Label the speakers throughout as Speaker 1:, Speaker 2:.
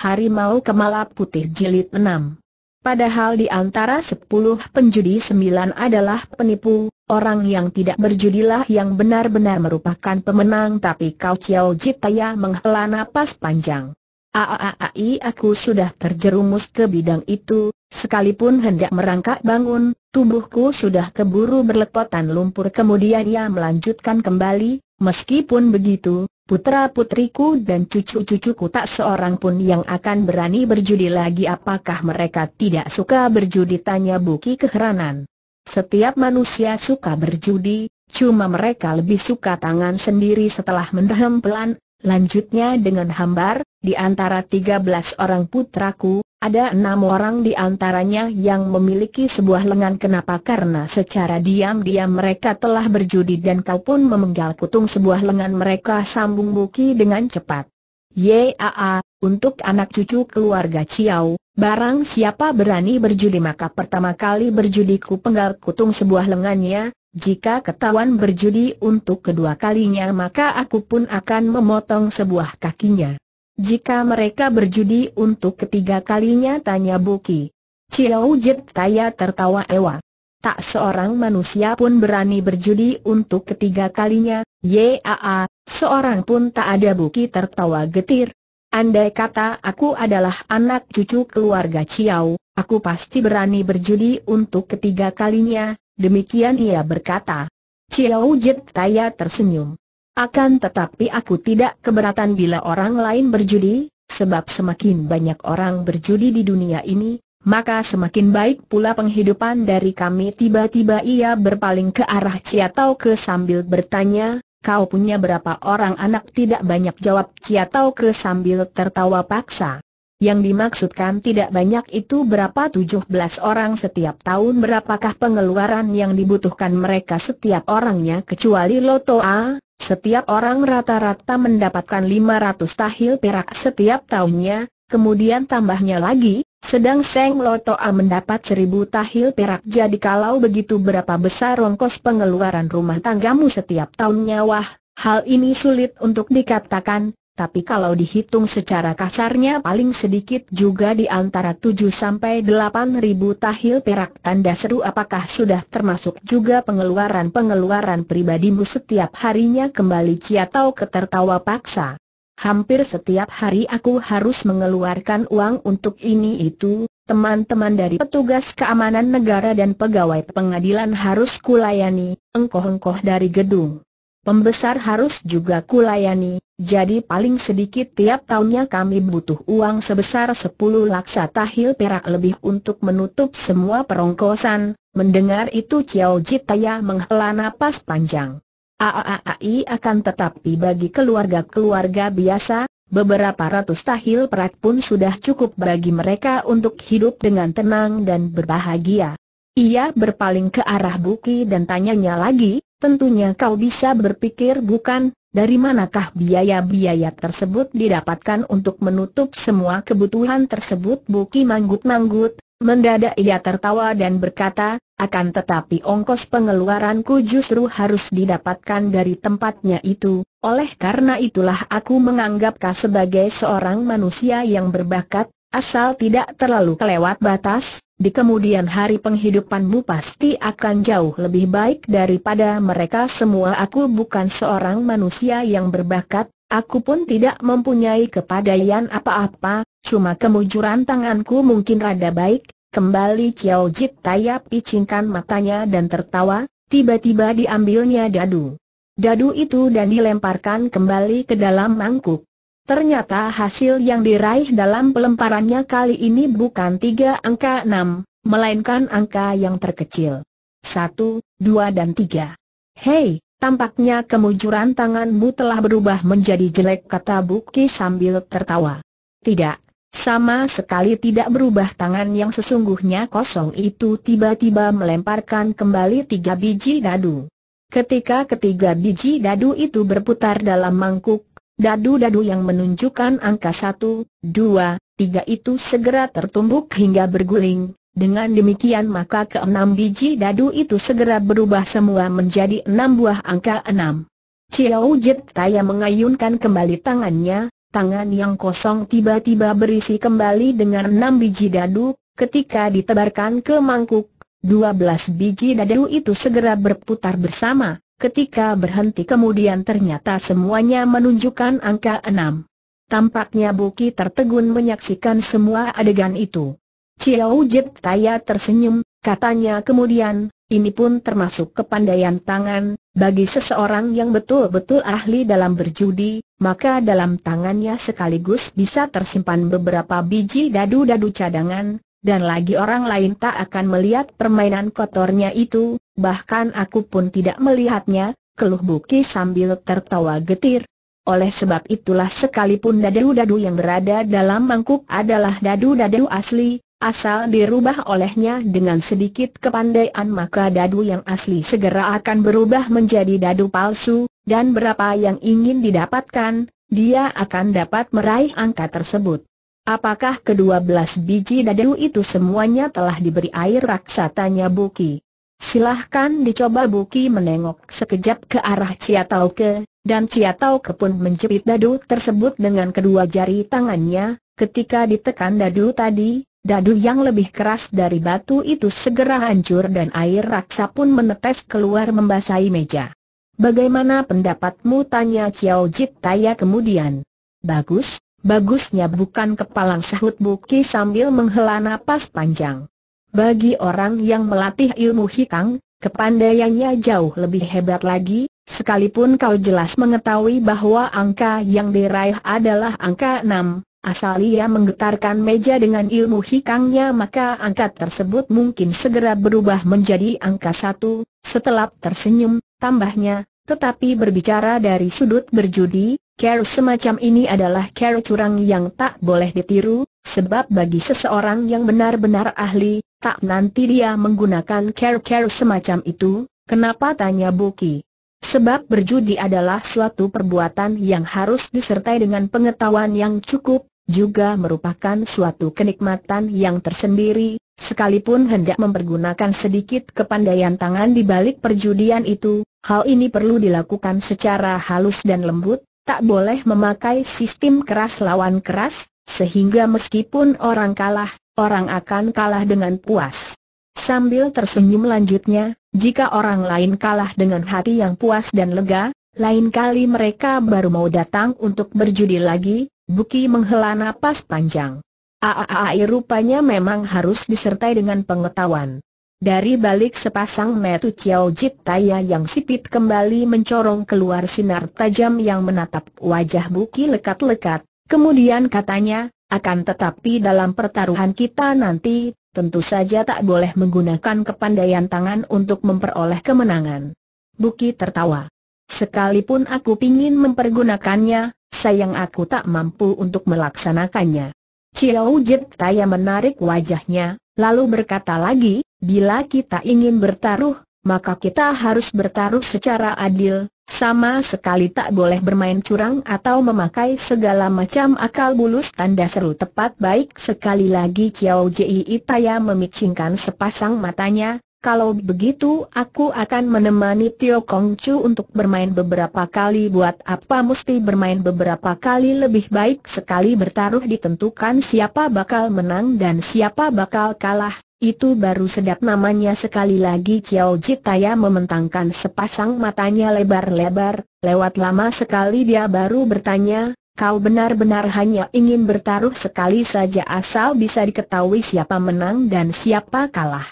Speaker 1: Harimau Kemala Putih Jilid 6. Padahal di antara sepuluh penjudi sembilan adalah penipu, orang yang tidak berjudilah yang benar-benar merupakan pemenang tapi kau Chiao Jitaya menghela napas panjang. Aaai aku sudah terjerumus ke bidang itu, sekalipun hendak merangkak bangun, tubuhku sudah keburu berlepotan lumpur kemudian ia melanjutkan kembali, meskipun begitu, Putra-putriku dan cucu-cucuku tak seorang pun yang akan berani berjudi lagi apakah mereka tidak suka berjudi tanya Buki keheranan. Setiap manusia suka berjudi, cuma mereka lebih suka tangan sendiri setelah mendehem pelan, Lanjutnya dengan hambar, di antara tiga belas orang putraku, ada enam orang di antaranya yang memiliki sebuah lengan kenapa karena secara diam-diam mereka telah berjudi dan kau pun memenggal kutung sebuah lengan mereka sambung Buki dengan cepat. Yaa, untuk anak cucu keluarga Ciao, barang siapa berani berjudi maka pertama kali berjudiku penggal kutung sebuah lengannya, jika ketahuan berjudi untuk kedua kalinya maka aku pun akan memotong sebuah kakinya. Jika mereka berjudi untuk ketiga kalinya tanya Buki. Ciau Jet Taya tertawa ewa. Tak seorang manusia pun berani berjudi untuk ketiga kalinya, yaa, seorang pun tak ada Buki tertawa getir. Andai kata aku adalah anak cucu keluarga Ciao, aku pasti berani berjudi untuk ketiga kalinya, demikian ia berkata. Chiao Jit Taya tersenyum. Akan tetapi aku tidak keberatan bila orang lain berjudi, sebab semakin banyak orang berjudi di dunia ini, maka semakin baik pula penghidupan dari kami tiba-tiba ia berpaling ke arah Tau ke sambil bertanya, kau punya berapa orang anak tidak banyak jawab Tau ke sambil tertawa paksa. Yang dimaksudkan tidak banyak itu berapa 17 orang setiap tahun berapakah pengeluaran yang dibutuhkan mereka setiap orangnya kecuali Loto A, setiap orang rata-rata mendapatkan 500 tahil perak setiap tahunnya, kemudian tambahnya lagi, sedang Seng Loto A mendapat 1000 tahil perak jadi kalau begitu berapa besar ongkos pengeluaran rumah tanggamu setiap tahunnya wah, hal ini sulit untuk dikatakan, tapi kalau dihitung secara kasarnya paling sedikit juga di antara 7 sampai 8 ribu tahil perak tanda seru apakah sudah termasuk juga pengeluaran-pengeluaran pribadimu setiap harinya kembali Ciatau ketertawa paksa. Hampir setiap hari aku harus mengeluarkan uang untuk ini itu, teman-teman dari petugas keamanan negara dan pegawai pengadilan harus kulayani, engkoh-engkoh dari gedung. Pembesar harus juga kulayani, jadi paling sedikit tiap tahunnya kami butuh uang sebesar 10 laksa tahil perak lebih untuk menutup semua perongkosan. Mendengar itu Chiao Jitaya menghela napas panjang. AAAI akan tetapi bagi keluarga-keluarga biasa, beberapa ratus tahil perak pun sudah cukup bagi mereka untuk hidup dengan tenang dan berbahagia. Ia berpaling ke arah Buki dan tanyanya lagi, Tentunya kau bisa berpikir bukan, dari manakah biaya-biaya tersebut didapatkan untuk menutup semua kebutuhan tersebut Buki manggut-manggut, mendadak ia tertawa dan berkata, akan tetapi ongkos pengeluaranku justru harus didapatkan dari tempatnya itu, oleh karena itulah aku menganggap kau sebagai seorang manusia yang berbakat, asal tidak terlalu kelewat batas, di kemudian hari penghidupanmu pasti akan jauh lebih baik daripada mereka semua. Aku bukan seorang manusia yang berbakat, aku pun tidak mempunyai kepadaian apa-apa, cuma kemujuran tanganku mungkin rada baik. Kembali Chiao Jit Tayap picingkan matanya dan tertawa, tiba-tiba diambilnya dadu. Dadu itu dan dilemparkan kembali ke dalam mangkuk. Ternyata hasil yang diraih dalam pelemparannya kali ini bukan tiga angka enam, melainkan angka yang terkecil. Satu, dua dan tiga. Hei, tampaknya kemujuran tanganmu telah berubah menjadi jelek kata Buki sambil tertawa. Tidak, sama sekali tidak berubah tangan yang sesungguhnya kosong itu tiba-tiba melemparkan kembali tiga biji dadu. Ketika ketiga biji dadu itu berputar dalam mangkuk, Dadu-dadu yang menunjukkan angka 1, 2, 3 itu segera tertumbuk hingga berguling. Dengan demikian maka keenam biji dadu itu segera berubah semua menjadi enam buah angka enam. Chiao Jit mengayunkan kembali tangannya, tangan yang kosong tiba-tiba berisi kembali dengan enam biji dadu, ketika ditebarkan ke mangkuk, dua belas biji dadu itu segera berputar bersama. Ketika berhenti kemudian ternyata semuanya menunjukkan angka enam. Tampaknya Buki tertegun menyaksikan semua adegan itu. Chiao Jet Taya tersenyum, katanya kemudian, ini pun termasuk kepandaian tangan, bagi seseorang yang betul-betul ahli dalam berjudi, maka dalam tangannya sekaligus bisa tersimpan beberapa biji dadu-dadu cadangan, dan lagi orang lain tak akan melihat permainan kotornya itu, bahkan aku pun tidak melihatnya, keluh Buki sambil tertawa getir. Oleh sebab itulah sekalipun dadu-dadu yang berada dalam mangkuk adalah dadu-dadu asli, asal dirubah olehnya dengan sedikit kepandaian maka dadu yang asli segera akan berubah menjadi dadu palsu, dan berapa yang ingin didapatkan, dia akan dapat meraih angka tersebut. Apakah kedua belas biji dadu itu semuanya telah diberi air raksatanya Buki? Silahkan dicoba Buki menengok sekejap ke arah Cia Tau Ke, dan Cia Tau Ke pun menjepit dadu tersebut dengan kedua jari tangannya, ketika ditekan dadu tadi, dadu yang lebih keras dari batu itu segera hancur dan air raksa pun menetes keluar membasahi meja. Bagaimana pendapatmu tanya Ciao Jit Taya kemudian. Bagus, bagusnya bukan kepalang sahut Buki sambil menghela napas panjang. Bagi orang yang melatih ilmu hikang, kepandaiannya jauh lebih hebat lagi, sekalipun kau jelas mengetahui bahwa angka yang diraih adalah angka 6, asal ia menggetarkan meja dengan ilmu hikangnya maka angka tersebut mungkin segera berubah menjadi angka 1, setelah tersenyum, tambahnya, tetapi berbicara dari sudut berjudi, Care semacam ini adalah care curang yang tak boleh ditiru, sebab bagi seseorang yang benar-benar ahli, tak nanti dia menggunakan care-care semacam itu, kenapa tanya Buki? Sebab berjudi adalah suatu perbuatan yang harus disertai dengan pengetahuan yang cukup, juga merupakan suatu kenikmatan yang tersendiri, sekalipun hendak mempergunakan sedikit kepandaian tangan di balik perjudian itu, hal ini perlu dilakukan secara halus dan lembut, tak boleh memakai sistem keras lawan keras, sehingga meskipun orang kalah, orang akan kalah dengan puas. Sambil tersenyum lanjutnya, jika orang lain kalah dengan hati yang puas dan lega, lain kali mereka baru mau datang untuk berjudi lagi, Buki menghela napas panjang. Aaai rupanya memang harus disertai dengan pengetahuan. Dari balik sepasang metu Chiao Jit Taya yang sipit kembali mencorong keluar sinar tajam yang menatap wajah Buki lekat-lekat, kemudian katanya, akan tetapi dalam pertaruhan kita nanti, tentu saja tak boleh menggunakan kepandaian tangan untuk memperoleh kemenangan. Buki tertawa. Sekalipun aku ingin mempergunakannya, sayang aku tak mampu untuk melaksanakannya. Chiao Jit Taya menarik wajahnya, lalu berkata lagi, bila kita ingin bertaruh, maka kita harus bertaruh secara adil, sama sekali tak boleh bermain curang atau memakai segala macam akal bulus tanda seru tepat baik sekali lagi Chiao Ji Itaya memicingkan sepasang matanya, kalau begitu aku akan menemani Tio Kong Chu untuk bermain beberapa kali buat apa mesti bermain beberapa kali lebih baik sekali bertaruh ditentukan siapa bakal menang dan siapa bakal kalah itu baru sedap namanya sekali lagi Chiao Jitaya mementangkan sepasang matanya lebar-lebar, lewat lama sekali dia baru bertanya, kau benar-benar hanya ingin bertaruh sekali saja asal bisa diketahui siapa menang dan siapa kalah.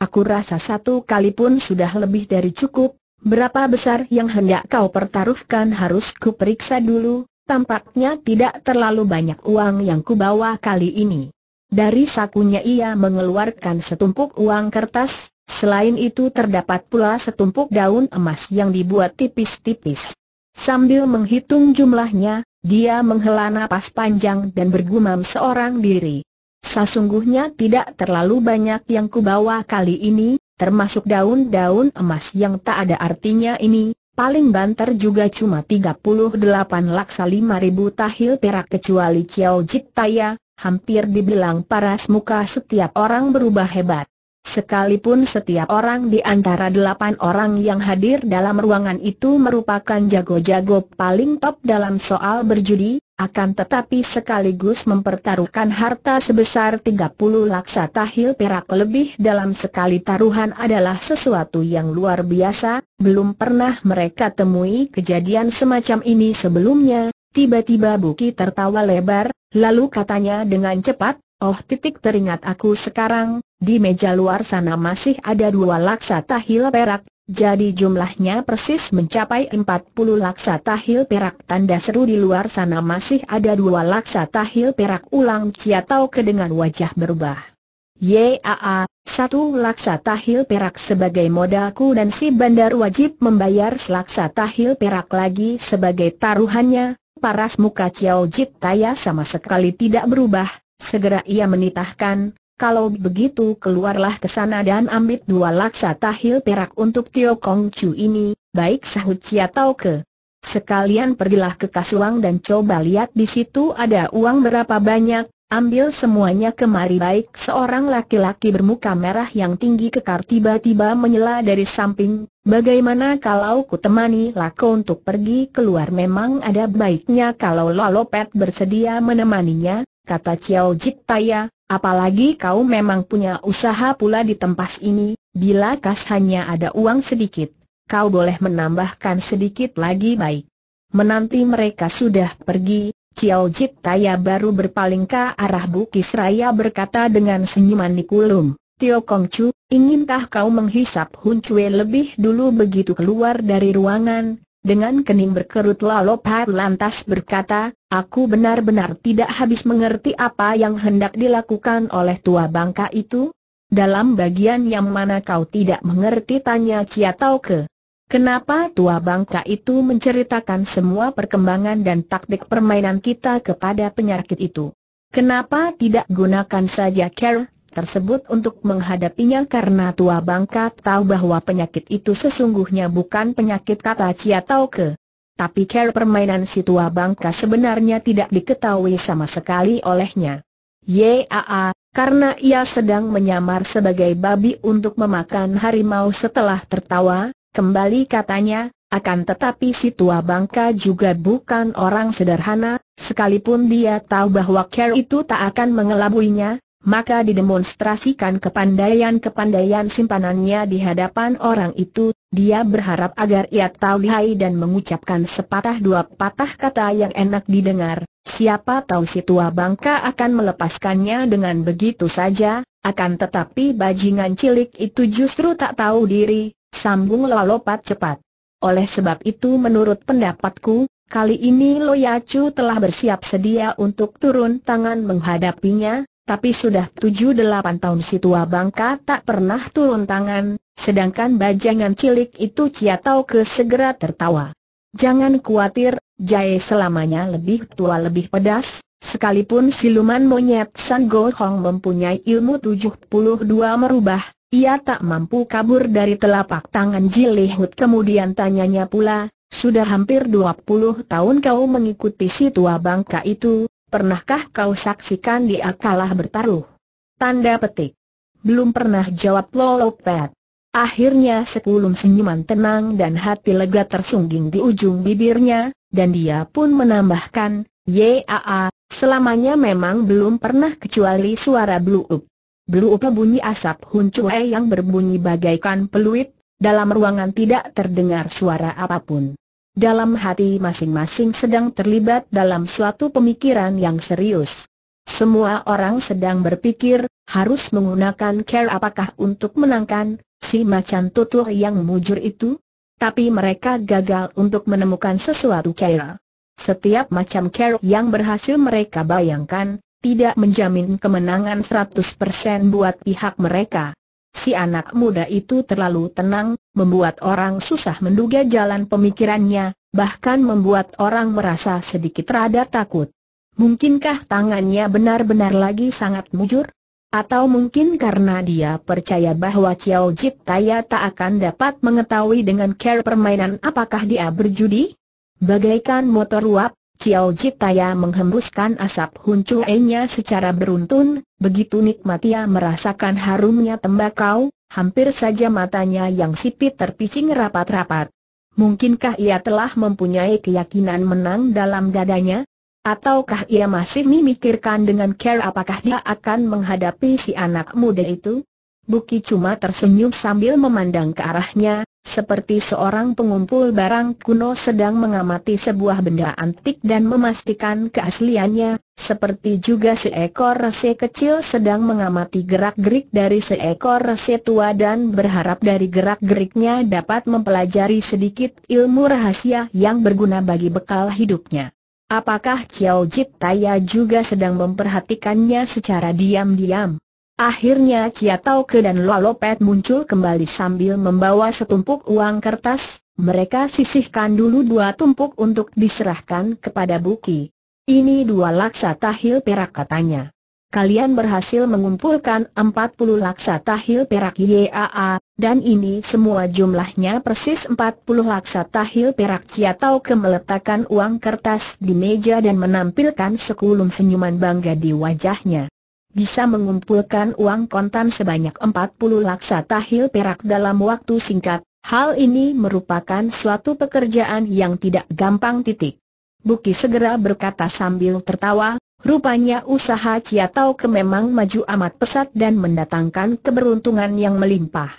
Speaker 1: Aku rasa satu kali pun sudah lebih dari cukup, berapa besar yang hendak kau pertaruhkan harus ku periksa dulu, tampaknya tidak terlalu banyak uang yang kubawa kali ini. Dari sakunya ia mengeluarkan setumpuk uang kertas, selain itu terdapat pula setumpuk daun emas yang dibuat tipis-tipis. Sambil menghitung jumlahnya, dia menghela napas panjang dan bergumam seorang diri. Sesungguhnya tidak terlalu banyak yang kubawa kali ini, termasuk daun-daun emas yang tak ada artinya ini, paling banter juga cuma 38 laksa 5000 tahil perak kecuali Chiao Jitaya, hampir dibilang paras muka setiap orang berubah hebat. Sekalipun setiap orang di antara delapan orang yang hadir dalam ruangan itu merupakan jago-jago paling top dalam soal berjudi, akan tetapi sekaligus mempertaruhkan harta sebesar 30 laksa tahil perak lebih dalam sekali taruhan adalah sesuatu yang luar biasa, belum pernah mereka temui kejadian semacam ini sebelumnya, tiba-tiba Buki tertawa lebar, Lalu katanya dengan cepat, oh titik teringat aku sekarang, di meja luar sana masih ada dua laksa tahil perak, jadi jumlahnya persis mencapai 40 laksa tahil perak tanda seru di luar sana masih ada dua laksa tahil perak ulang Ciatau ke dengan wajah berubah. Yaa, satu laksa tahil perak sebagai modalku dan si bandar wajib membayar selaksa tahil perak lagi sebagai taruhannya, Paras muka Chiao Jit Taya sama sekali tidak berubah, segera ia menitahkan, kalau begitu keluarlah ke sana dan ambil dua laksa tahil perak untuk Tio Kong Chu ini, baik sahut Chia Tau ke. Sekalian pergilah ke kasuang dan coba lihat di situ ada uang berapa banyak, Ambil semuanya kemari baik seorang laki-laki bermuka merah yang tinggi kekar tiba-tiba menyela dari samping, bagaimana kalau ku temani Lako untuk pergi keluar memang ada baiknya kalau Lolopet bersedia menemaninya, kata Chiao Jik Taya, apalagi kau memang punya usaha pula di tempat ini, bila kas hanya ada uang sedikit, kau boleh menambahkan sedikit lagi baik. Menanti mereka sudah pergi, Ciao Jit Taya baru berpaling ke arah Bukis Raya berkata dengan senyuman Nikulum, Tio Kong Chu, Inginkah kau menghisap Hun Chue lebih dulu begitu keluar dari ruangan? Dengan kening berkerut Pak lantas berkata, aku benar-benar tidak habis mengerti apa yang hendak dilakukan oleh tua bangka itu. Dalam bagian yang mana kau tidak mengerti tanya Cia Tau Ke. Kenapa tua bangka itu menceritakan semua perkembangan dan taktik permainan kita kepada penyakit itu? Kenapa tidak gunakan saja care tersebut untuk menghadapinya karena tua bangka tahu bahwa penyakit itu sesungguhnya bukan penyakit kata cia atau ke. Tapi care permainan si tua bangka sebenarnya tidak diketahui sama sekali olehnya. YAA, karena ia sedang menyamar sebagai babi untuk memakan harimau setelah tertawa, Kembali katanya, akan tetapi si tua bangka juga bukan orang sederhana, sekalipun dia tahu bahwa ker itu tak akan mengelabuinya, maka didemonstrasikan kepandaian-kepandaian simpanannya di hadapan orang itu, dia berharap agar ia tahu lihai dan mengucapkan sepatah dua patah kata yang enak didengar, siapa tahu si tua bangka akan melepaskannya dengan begitu saja, akan tetapi bajingan cilik itu justru tak tahu diri, sambung lopat cepat. Oleh sebab itu menurut pendapatku, kali ini Lo Yacu telah bersiap sedia untuk turun tangan menghadapinya, tapi sudah 7-8 tahun si tua bangka tak pernah turun tangan, sedangkan bajangan cilik itu Cia Tau ke segera tertawa. Jangan khawatir, jahe selamanya lebih tua lebih pedas, sekalipun siluman monyet San Go Hong mempunyai ilmu 72 merubah, ia tak mampu kabur dari telapak tangan Jilihut kemudian tanyanya pula, sudah hampir 20 tahun kau mengikuti si tua bangka itu, pernahkah kau saksikan dia kalah bertaruh? Tanda petik. Belum pernah jawab Lolopet. Akhirnya sekulum senyuman tenang dan hati lega tersungging di ujung bibirnya, dan dia pun menambahkan, Yaa, selamanya memang belum pernah kecuali suara bluup. Berupa bunyi asap huncue yang berbunyi bagaikan peluit, dalam ruangan tidak terdengar suara apapun. Dalam hati masing-masing sedang terlibat dalam suatu pemikiran yang serius. Semua orang sedang berpikir, harus menggunakan care apakah untuk menangkan si macan tutur yang mujur itu? Tapi mereka gagal untuk menemukan sesuatu care. Setiap macam care yang berhasil mereka bayangkan, tidak menjamin kemenangan 100% buat pihak mereka. Si anak muda itu terlalu tenang, membuat orang susah menduga jalan pemikirannya, bahkan membuat orang merasa sedikit rada takut. Mungkinkah tangannya benar-benar lagi sangat mujur? Atau mungkin karena dia percaya bahwa Chiao Jip Taya tak akan dapat mengetahui dengan care permainan apakah dia berjudi? Bagaikan motor uap, Ciao Jitaya menghembuskan asap enya secara beruntun, begitu nikmat ia merasakan harumnya tembakau, hampir saja matanya yang sipit terpicing rapat-rapat. Mungkinkah ia telah mempunyai keyakinan menang dalam dadanya? Ataukah ia masih memikirkan dengan care apakah dia akan menghadapi si anak muda itu? Buki cuma tersenyum sambil memandang ke arahnya, seperti seorang pengumpul barang kuno sedang mengamati sebuah benda antik dan memastikan keasliannya, seperti juga seekor rese kecil sedang mengamati gerak-gerik dari seekor rese tua dan berharap dari gerak-geriknya dapat mempelajari sedikit ilmu rahasia yang berguna bagi bekal hidupnya. Apakah Chiao Jit Taya juga sedang memperhatikannya secara diam-diam? Akhirnya Ke dan Lalopet muncul kembali sambil membawa setumpuk uang kertas, mereka sisihkan dulu dua tumpuk untuk diserahkan kepada Buki. Ini dua laksa tahil perak katanya. Kalian berhasil mengumpulkan 40 laksa tahil perak YAA, dan ini semua jumlahnya persis 40 laksa tahil perak Ke meletakkan uang kertas di meja dan menampilkan sekulum senyuman bangga di wajahnya bisa mengumpulkan uang kontan sebanyak 40 laksa tahil perak dalam waktu singkat, hal ini merupakan suatu pekerjaan yang tidak gampang titik. Buki segera berkata sambil tertawa, rupanya usaha Tau Ke memang maju amat pesat dan mendatangkan keberuntungan yang melimpah.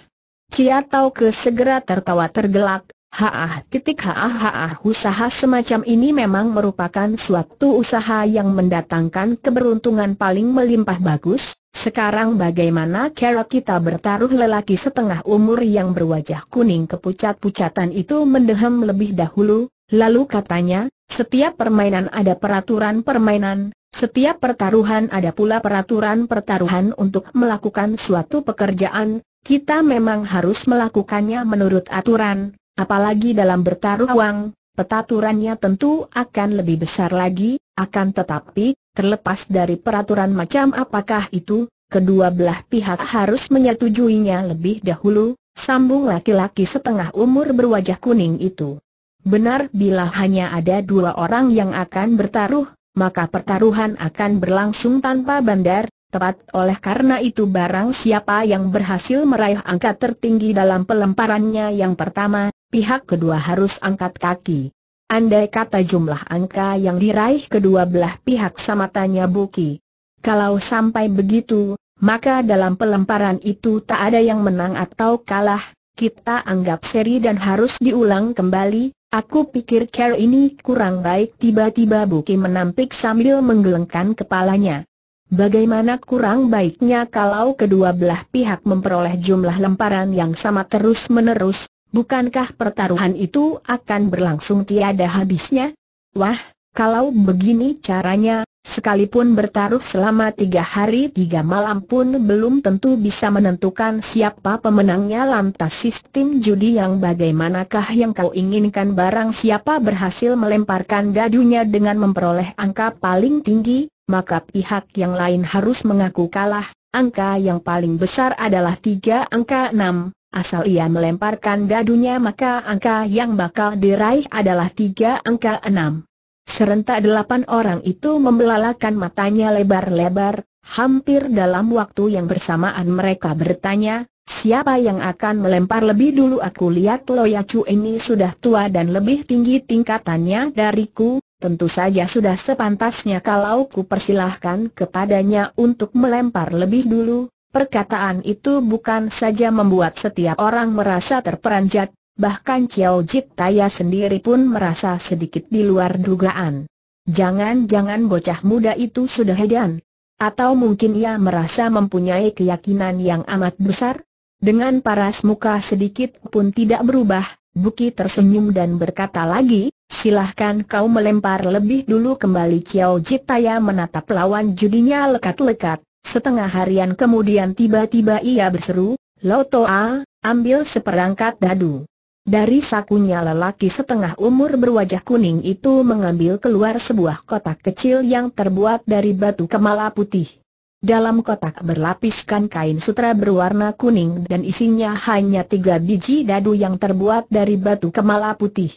Speaker 1: Tau Ke segera tertawa tergelak, Haah titik haah haah usaha semacam ini memang merupakan suatu usaha yang mendatangkan keberuntungan paling melimpah bagus Sekarang bagaimana cara kita bertaruh lelaki setengah umur yang berwajah kuning kepucat-pucatan itu mendehem lebih dahulu Lalu katanya, setiap permainan ada peraturan permainan setiap pertaruhan ada pula peraturan pertaruhan untuk melakukan suatu pekerjaan, kita memang harus melakukannya menurut aturan, Apalagi dalam bertaruh uang, petaturannya tentu akan lebih besar lagi, akan tetapi, terlepas dari peraturan macam apakah itu, kedua belah pihak harus menyetujuinya lebih dahulu, sambung laki-laki setengah umur berwajah kuning itu. Benar bila hanya ada dua orang yang akan bertaruh, maka pertaruhan akan berlangsung tanpa bandar, tepat oleh karena itu barang siapa yang berhasil meraih angka tertinggi dalam pelemparannya yang pertama, pihak kedua harus angkat kaki. Andai kata jumlah angka yang diraih kedua belah pihak sama tanya Buki. Kalau sampai begitu, maka dalam pelemparan itu tak ada yang menang atau kalah, kita anggap seri dan harus diulang kembali. Aku pikir care ini kurang baik tiba-tiba Buki menampik sambil menggelengkan kepalanya. Bagaimana kurang baiknya kalau kedua belah pihak memperoleh jumlah lemparan yang sama terus-menerus, bukankah pertaruhan itu akan berlangsung tiada habisnya? Wah, kalau begini caranya, sekalipun bertaruh selama tiga hari tiga malam pun belum tentu bisa menentukan siapa pemenangnya lantas sistem judi yang bagaimanakah yang kau inginkan barang siapa berhasil melemparkan dadunya dengan memperoleh angka paling tinggi, maka pihak yang lain harus mengaku kalah, angka yang paling besar adalah tiga angka enam asal ia melemparkan dadunya maka angka yang bakal diraih adalah tiga angka enam. Serentak delapan orang itu membelalakan matanya lebar-lebar, hampir dalam waktu yang bersamaan mereka bertanya, Siapa yang akan melempar lebih dulu aku lihat loyacu ini sudah tua dan lebih tinggi tingkatannya dariku, tentu saja sudah sepantasnya kalau ku persilahkan kepadanya untuk melempar lebih dulu, Perkataan itu bukan saja membuat setiap orang merasa terperanjat, bahkan Chiao Jit Taya sendiri pun merasa sedikit di luar dugaan. Jangan-jangan bocah muda itu sudah hedan. Atau mungkin ia merasa mempunyai keyakinan yang amat besar? Dengan paras muka sedikit pun tidak berubah, Buki tersenyum dan berkata lagi, silahkan kau melempar lebih dulu kembali Chiao Taya menatap lawan judinya lekat-lekat. Setengah harian kemudian tiba-tiba ia berseru, Loto A, ambil seperangkat dadu. Dari sakunya lelaki setengah umur berwajah kuning itu mengambil keluar sebuah kotak kecil yang terbuat dari batu kemala putih. Dalam kotak berlapiskan kain sutra berwarna kuning dan isinya hanya tiga biji dadu yang terbuat dari batu kemala putih.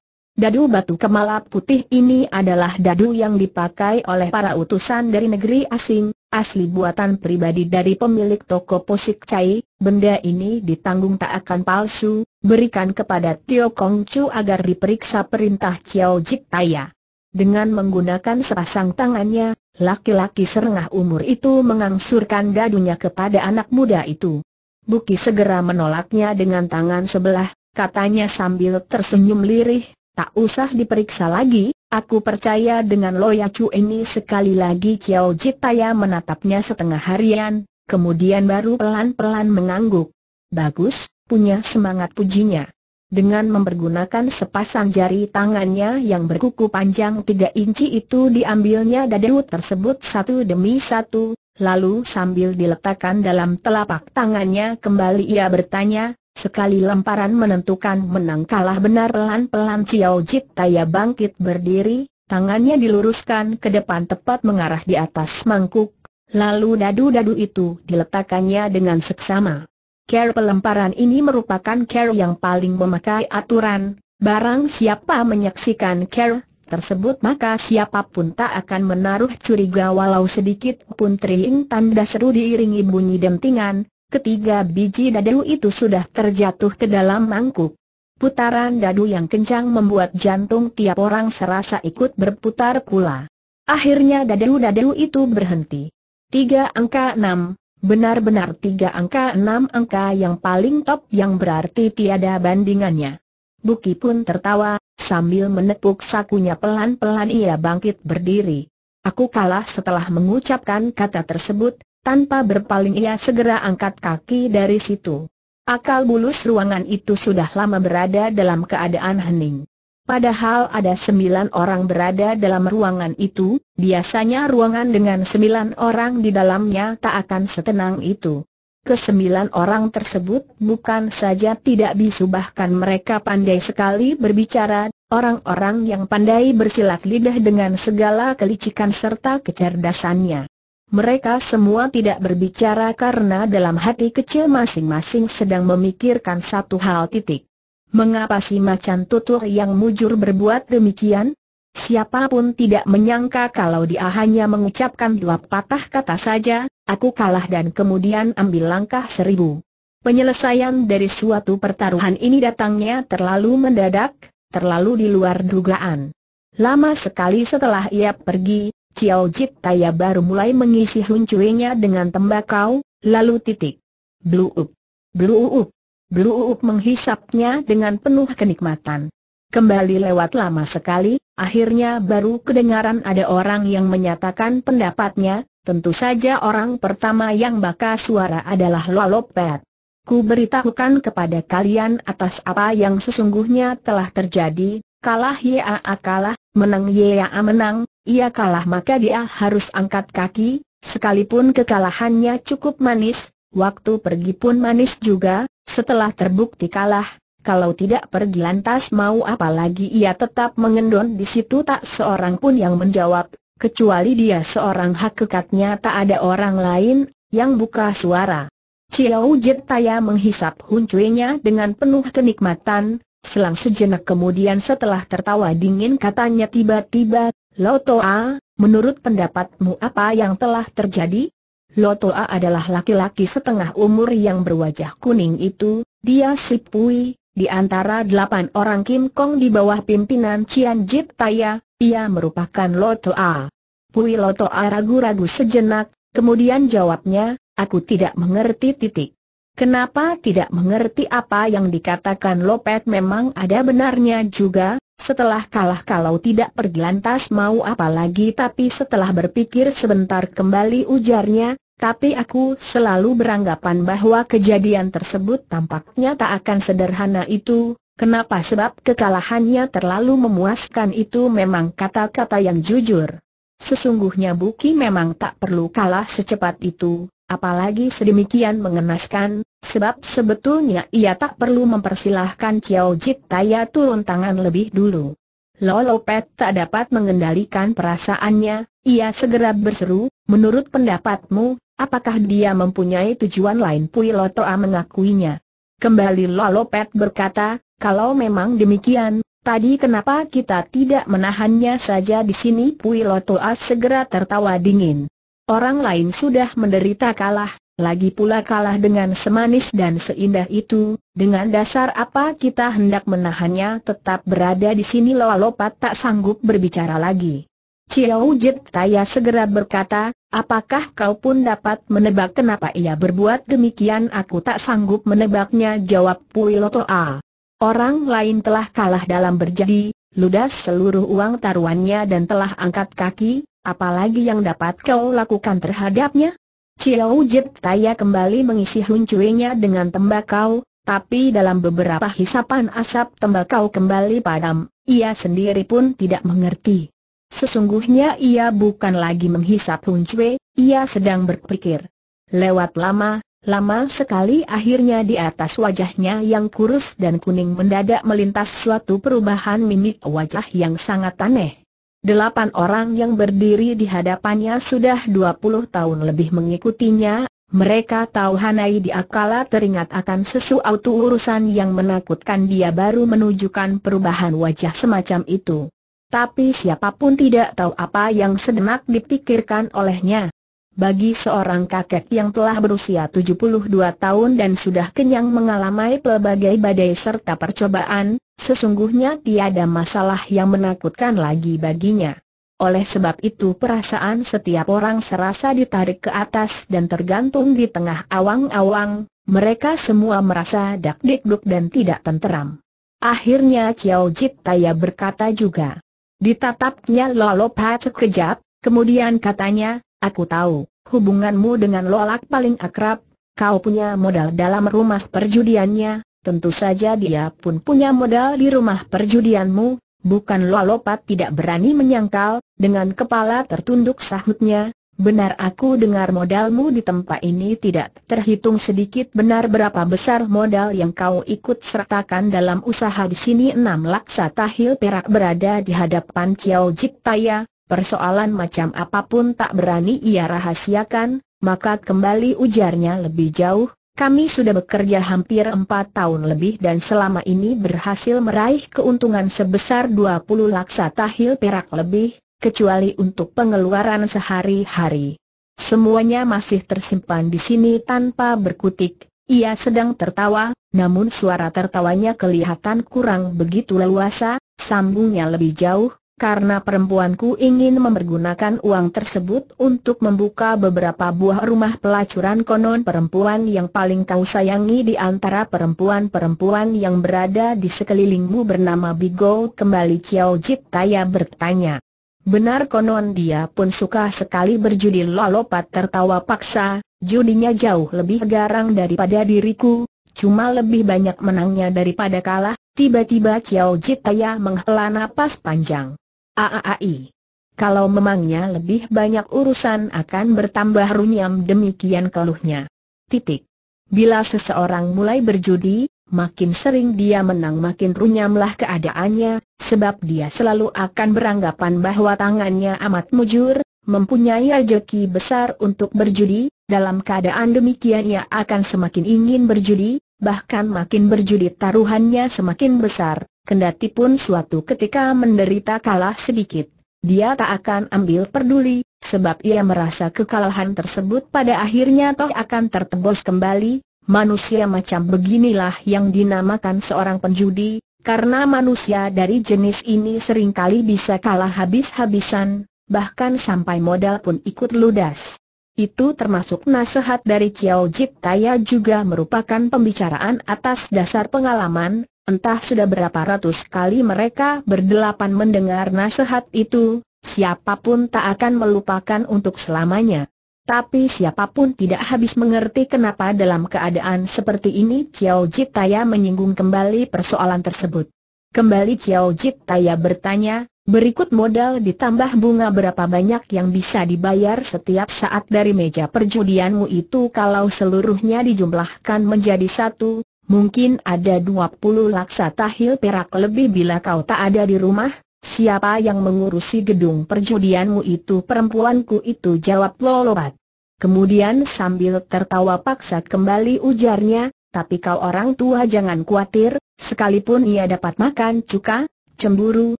Speaker 1: Dadu batu kemalap putih ini adalah dadu yang dipakai oleh para utusan dari negeri asing, asli buatan pribadi dari pemilik toko posik cai, benda ini ditanggung tak akan palsu, berikan kepada Tio Kong Chu agar diperiksa perintah Chiao Jik Taya. Dengan menggunakan sepasang tangannya, laki-laki serengah umur itu mengangsurkan dadunya kepada anak muda itu. Buki segera menolaknya dengan tangan sebelah, katanya sambil tersenyum lirih, Tak usah diperiksa lagi, aku percaya dengan loyacu cu ini sekali lagi Chiao Jitaya menatapnya setengah harian, kemudian baru pelan-pelan mengangguk. Bagus, punya semangat pujinya. Dengan mempergunakan sepasang jari tangannya yang berkuku panjang 3 inci itu diambilnya dadu tersebut satu demi satu, lalu sambil diletakkan dalam telapak tangannya kembali ia bertanya, Sekali lemparan menentukan menang kalah benar pelan-pelan Ciao Jit Taya bangkit berdiri, tangannya diluruskan ke depan tepat mengarah di atas mangkuk, lalu dadu-dadu itu diletakkannya dengan seksama. Care pelemparan ini merupakan care yang paling memakai aturan, barang siapa menyaksikan care tersebut maka siapapun tak akan menaruh curiga walau sedikit pun Triing tanda seru diiringi bunyi dentingan, ketiga biji dadu itu sudah terjatuh ke dalam mangkuk. Putaran dadu yang kencang membuat jantung tiap orang serasa ikut berputar pula. Akhirnya dadu-dadu itu berhenti. Tiga angka enam, benar-benar tiga angka enam angka yang paling top yang berarti tiada bandingannya. Buki pun tertawa, sambil menepuk sakunya pelan-pelan ia bangkit berdiri. Aku kalah setelah mengucapkan kata tersebut, tanpa berpaling ia segera angkat kaki dari situ. Akal bulus ruangan itu sudah lama berada dalam keadaan hening. Padahal ada sembilan orang berada dalam ruangan itu, biasanya ruangan dengan sembilan orang di dalamnya tak akan setenang itu. Kesembilan orang tersebut bukan saja tidak bisu bahkan mereka pandai sekali berbicara, orang-orang yang pandai bersilat lidah dengan segala kelicikan serta kecerdasannya. Mereka semua tidak berbicara karena dalam hati kecil masing-masing sedang memikirkan satu hal titik. Mengapa si macan tutur yang mujur berbuat demikian? Siapapun tidak menyangka kalau dia hanya mengucapkan dua patah kata saja, aku kalah dan kemudian ambil langkah seribu. Penyelesaian dari suatu pertaruhan ini datangnya terlalu mendadak, terlalu di luar dugaan. Lama sekali setelah ia pergi, Chiao Jit kaya baru mulai mengisi huncuinya dengan tembakau, lalu titik. Blue up. Blue up. Blue up menghisapnya dengan penuh kenikmatan. Kembali lewat lama sekali, akhirnya baru kedengaran ada orang yang menyatakan pendapatnya, tentu saja orang pertama yang baka suara adalah Lolopet. Ku beritahukan kepada kalian atas apa yang sesungguhnya telah terjadi, kalah ya kalah, menang ya menang, ia kalah maka dia harus angkat kaki, sekalipun kekalahannya cukup manis, waktu pergi pun manis juga, setelah terbukti kalah, kalau tidak pergi lantas mau apalagi ia tetap mengendon di situ tak seorang pun yang menjawab, kecuali dia seorang hakikatnya tak ada orang lain, yang buka suara. Ciao Jet Taya menghisap huncuinya dengan penuh kenikmatan, Selang sejenak kemudian setelah tertawa dingin katanya tiba-tiba, Lotoa, menurut pendapatmu apa yang telah terjadi? Lotoa adalah laki-laki setengah umur yang berwajah kuning itu, dia sipui, di antara delapan orang Kim Kong di bawah pimpinan Cian Jit Taya, ia merupakan Lotoa. Pui Lotoa ragu-ragu sejenak, kemudian jawabnya, aku tidak mengerti titik. Kenapa tidak mengerti apa yang dikatakan Lopet memang ada benarnya juga, setelah kalah kalau tidak pergi lantas mau apa lagi tapi setelah berpikir sebentar kembali ujarnya, tapi aku selalu beranggapan bahwa kejadian tersebut tampaknya tak akan sederhana itu, kenapa sebab kekalahannya terlalu memuaskan itu memang kata-kata yang jujur. Sesungguhnya Buki memang tak perlu kalah secepat itu, apalagi sedemikian mengenaskan, sebab sebetulnya ia tak perlu mempersilahkan Chiao Jit Taya turun tangan lebih dulu. Lolo Pet tak dapat mengendalikan perasaannya, ia segera berseru, menurut pendapatmu, apakah dia mempunyai tujuan lain Pui Lotoa mengakuinya. Kembali Lolo Pet berkata, kalau memang demikian, Tadi kenapa kita tidak menahannya saja di sini? Pui Lotoa segera tertawa dingin. Orang lain sudah menderita kalah, lagi pula kalah dengan semanis dan seindah itu, dengan dasar apa kita hendak menahannya tetap berada di sini Loa Lopat tak sanggup berbicara lagi. Ciao Jit Taya segera berkata, apakah kau pun dapat menebak kenapa ia berbuat demikian aku tak sanggup menebaknya jawab Pui Loto A. Orang lain telah kalah dalam berjadi, ludas seluruh uang taruhannya dan telah angkat kaki, Apalagi yang dapat kau lakukan terhadapnya? Chiao Jit Taya kembali mengisi huncuinya dengan tembakau, tapi dalam beberapa hisapan asap tembakau kembali padam, ia sendiri pun tidak mengerti. Sesungguhnya ia bukan lagi menghisap huncue, ia sedang berpikir. Lewat lama, lama sekali akhirnya di atas wajahnya yang kurus dan kuning mendadak melintas suatu perubahan mimik wajah yang sangat aneh. Delapan orang yang berdiri di hadapannya sudah dua puluh tahun lebih mengikutinya, mereka tahu Hanai diakala teringat akan sesuatu urusan yang menakutkan dia baru menunjukkan perubahan wajah semacam itu. Tapi siapapun tidak tahu apa yang sedemak dipikirkan olehnya. Bagi seorang kakek yang telah berusia 72 tahun dan sudah kenyang mengalami pelbagai badai serta percobaan, Sesungguhnya tiada masalah yang menakutkan lagi baginya. Oleh sebab itu perasaan setiap orang serasa ditarik ke atas dan tergantung di tengah awang-awang, mereka semua merasa dakdikduk dan tidak tenteram. Akhirnya Chiao Jit Taya berkata juga. Ditatapnya Lolo Pat sekejap, kemudian katanya, aku tahu, hubunganmu dengan Lolak paling akrab, kau punya modal dalam rumah perjudiannya, Tentu saja dia pun punya modal di rumah perjudianmu, bukan lopat tidak berani menyangkal, dengan kepala tertunduk sahutnya, Benar aku dengar modalmu di tempat ini tidak terhitung sedikit benar berapa besar modal yang kau ikut sertakan dalam usaha di sini enam laksa tahil perak berada di hadapan Ciao Jik Taya, persoalan macam apapun tak berani ia rahasiakan, maka kembali ujarnya lebih jauh, kami sudah bekerja hampir empat tahun lebih dan selama ini berhasil meraih keuntungan sebesar 20 laksa tahil perak lebih, kecuali untuk pengeluaran sehari-hari. Semuanya masih tersimpan di sini tanpa berkutik. Ia sedang tertawa, namun suara tertawanya kelihatan kurang begitu leluasa, sambungnya lebih jauh, karena perempuanku ingin mempergunakan uang tersebut untuk membuka beberapa buah rumah pelacuran konon perempuan yang paling kau sayangi di antara perempuan-perempuan yang berada di sekelilingmu bernama Bigo kembali Chiao Jip Taya bertanya. Benar konon dia pun suka sekali berjudi lolopat tertawa paksa, judinya jauh lebih garang daripada diriku, cuma lebih banyak menangnya daripada kalah, tiba-tiba Chiao Jitaya menghela napas panjang. AAAI. Kalau memangnya lebih banyak urusan akan bertambah runyam demikian keluhnya. Titik. Bila seseorang mulai berjudi, makin sering dia menang makin runyamlah keadaannya, sebab dia selalu akan beranggapan bahwa tangannya amat mujur, mempunyai rezeki besar untuk berjudi, dalam keadaan demikian ia akan semakin ingin berjudi, bahkan makin berjudi taruhannya semakin besar, Kendati pun suatu ketika menderita kalah sedikit, dia tak akan ambil peduli, sebab ia merasa kekalahan tersebut pada akhirnya toh akan tertebus kembali. Manusia macam beginilah yang dinamakan seorang penjudi, karena manusia dari jenis ini seringkali bisa kalah habis-habisan, bahkan sampai modal pun ikut ludas. Itu termasuk nasihat dari Chiao Jip Taya juga merupakan pembicaraan atas dasar pengalaman, Entah sudah berapa ratus kali mereka berdelapan mendengar nasihat itu, siapapun tak akan melupakan untuk selamanya. Tapi siapapun tidak habis mengerti kenapa dalam keadaan seperti ini Chiao Jitaya menyinggung kembali persoalan tersebut. Kembali Chiao Jitaya bertanya, berikut modal ditambah bunga berapa banyak yang bisa dibayar setiap saat dari meja perjudianmu itu kalau seluruhnya dijumlahkan menjadi satu, Mungkin ada dua puluh laksa tahil perak lebih bila kau tak ada di rumah, siapa yang mengurusi gedung perjudianmu itu perempuanku itu jawab Lolobat. Kemudian sambil tertawa paksa kembali ujarnya, tapi kau orang tua jangan khawatir, sekalipun ia dapat makan cuka, cemburu,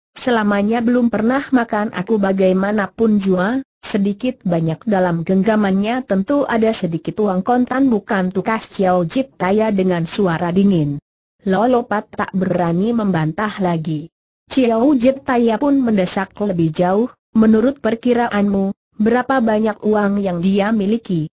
Speaker 1: selamanya belum pernah makan aku bagaimanapun jua, Sedikit banyak dalam genggamannya tentu ada sedikit uang kontan bukan tukas Chiao Jip Taya dengan suara dingin. Pat tak berani membantah lagi. Chiao Jip Taya pun mendesak lebih jauh, menurut perkiraanmu, berapa banyak uang yang dia miliki?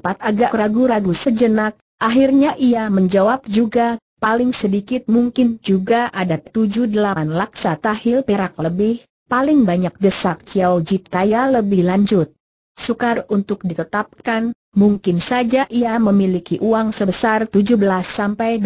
Speaker 1: Pat agak ragu-ragu sejenak, akhirnya ia menjawab juga, paling sedikit mungkin juga ada tujuh delapan laksa tahil perak lebih, paling banyak desak Chiao Jitaya lebih lanjut. Sukar untuk ditetapkan, mungkin saja ia memiliki uang sebesar 17-18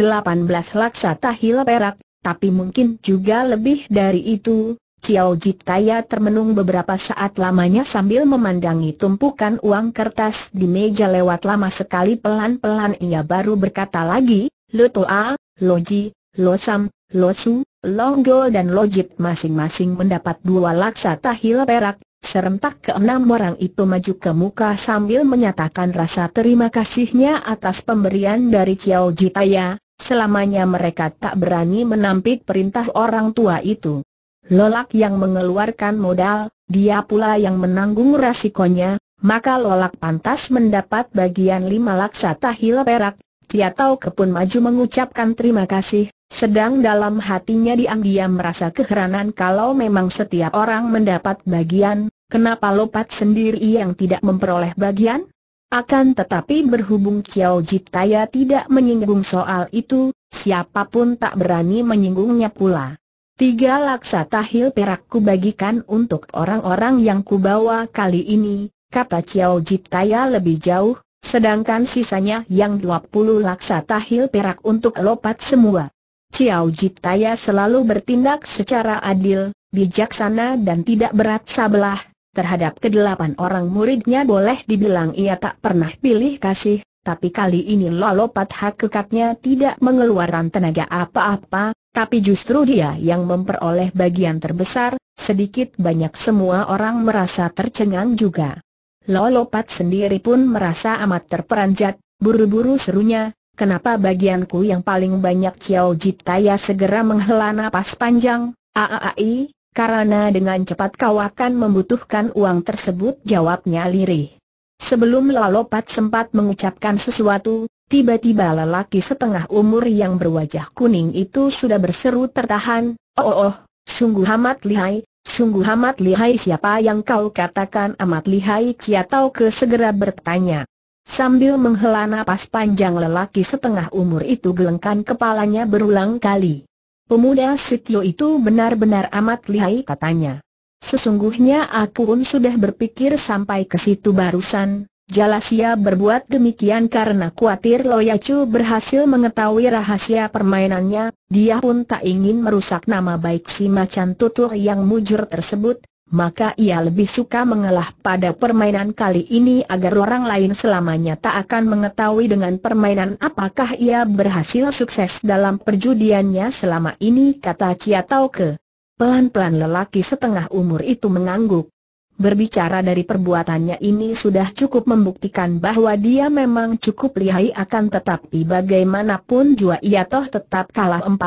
Speaker 1: laksa tahil perak, tapi mungkin juga lebih dari itu. Chiao Jitaya termenung beberapa saat lamanya sambil memandangi tumpukan uang kertas di meja lewat lama sekali pelan-pelan ia baru berkata lagi, Lo Toa, Lo Ji, Lo Sam, Lo Su, Longgol dan Lojit masing-masing mendapat dua laksa tahil perak, serentak keenam orang itu maju ke muka sambil menyatakan rasa terima kasihnya atas pemberian dari Chiao Jitaya, selamanya mereka tak berani menampik perintah orang tua itu. Lolak yang mengeluarkan modal, dia pula yang menanggung resikonya, maka Lolak pantas mendapat bagian lima laksa tahil perak, Tia Tau Kepun maju mengucapkan terima kasih, sedang dalam hatinya diam-diam merasa keheranan kalau memang setiap orang mendapat bagian, kenapa Lopat sendiri yang tidak memperoleh bagian? Akan tetapi berhubung Ciao Jitaya tidak menyinggung soal itu, siapapun tak berani menyinggungnya pula. Tiga laksa tahil perak bagikan untuk orang-orang yang kubawa kali ini, kata Ciao Jitaya lebih jauh, Sedangkan sisanya yang 20 laksa tahil perak untuk lopat semua. Ciao Jitaya selalu bertindak secara adil, bijaksana dan tidak berat sebelah. Terhadap kedelapan orang muridnya boleh dibilang ia tak pernah pilih kasih, tapi kali ini lolopat hak kekatnya tidak mengeluarkan tenaga apa-apa, tapi justru dia yang memperoleh bagian terbesar, sedikit banyak semua orang merasa tercengang juga. Lolopat sendiri pun merasa amat terperanjat, buru-buru serunya, kenapa bagianku yang paling banyak Kiao Jitaya segera menghela napas panjang, aai, karena dengan cepat kau akan membutuhkan uang tersebut jawabnya lirih. Sebelum Lolopat sempat mengucapkan sesuatu, tiba-tiba lelaki setengah umur yang berwajah kuning itu sudah berseru tertahan, oh oh, oh sungguh amat lihai, Sungguh amat lihai siapa yang kau katakan amat lihai Cia Tau Ke segera bertanya. Sambil menghela nafas panjang lelaki setengah umur itu gelengkan kepalanya berulang kali. Pemuda Sikyo itu benar-benar amat lihai katanya. Sesungguhnya aku pun sudah berpikir sampai ke situ barusan, Jalasia berbuat demikian karena khawatir Loyacu berhasil mengetahui rahasia permainannya, dia pun tak ingin merusak nama baik si macan tutur yang mujur tersebut, maka ia lebih suka mengalah pada permainan kali ini agar orang lain selamanya tak akan mengetahui dengan permainan apakah ia berhasil sukses dalam perjudiannya selama ini kata Cia Tauke. Pelan-pelan lelaki setengah umur itu mengangguk. Berbicara dari perbuatannya ini sudah cukup membuktikan bahwa dia memang cukup lihai akan tetapi bagaimanapun jua ia toh tetap kalah 40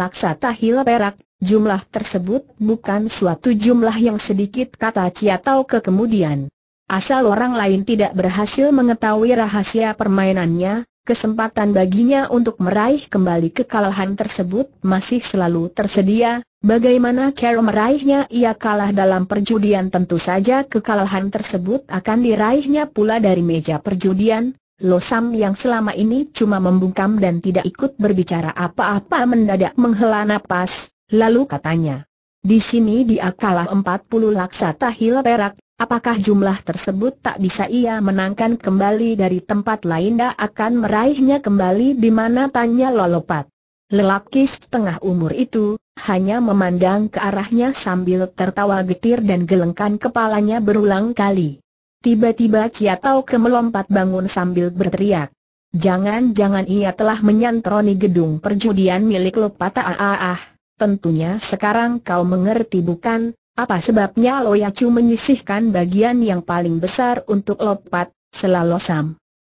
Speaker 1: laksa tahil perak, jumlah tersebut bukan suatu jumlah yang sedikit kata Cia Tau ke kemudian. Asal orang lain tidak berhasil mengetahui rahasia permainannya, kesempatan baginya untuk meraih kembali kekalahan tersebut masih selalu tersedia, Bagaimana Carol meraihnya ia kalah dalam perjudian tentu saja kekalahan tersebut akan diraihnya pula dari meja perjudian, Losam yang selama ini cuma membungkam dan tidak ikut berbicara apa-apa mendadak menghela nafas lalu katanya. Di sini dia kalah 40 laksa tahil perak, apakah jumlah tersebut tak bisa ia menangkan kembali dari tempat lain dan akan meraihnya kembali di mana tanya lolopat. Lelaki setengah umur itu, hanya memandang ke arahnya sambil tertawa getir dan gelengkan kepalanya berulang kali. Tiba-tiba Cia Ke melompat bangun sambil berteriak. Jangan-jangan ia telah menyantroni gedung perjudian milik Lopata ah, ah, Tentunya sekarang kau mengerti bukan, apa sebabnya Loyacu menyisihkan bagian yang paling besar untuk Lopat, selalu sam.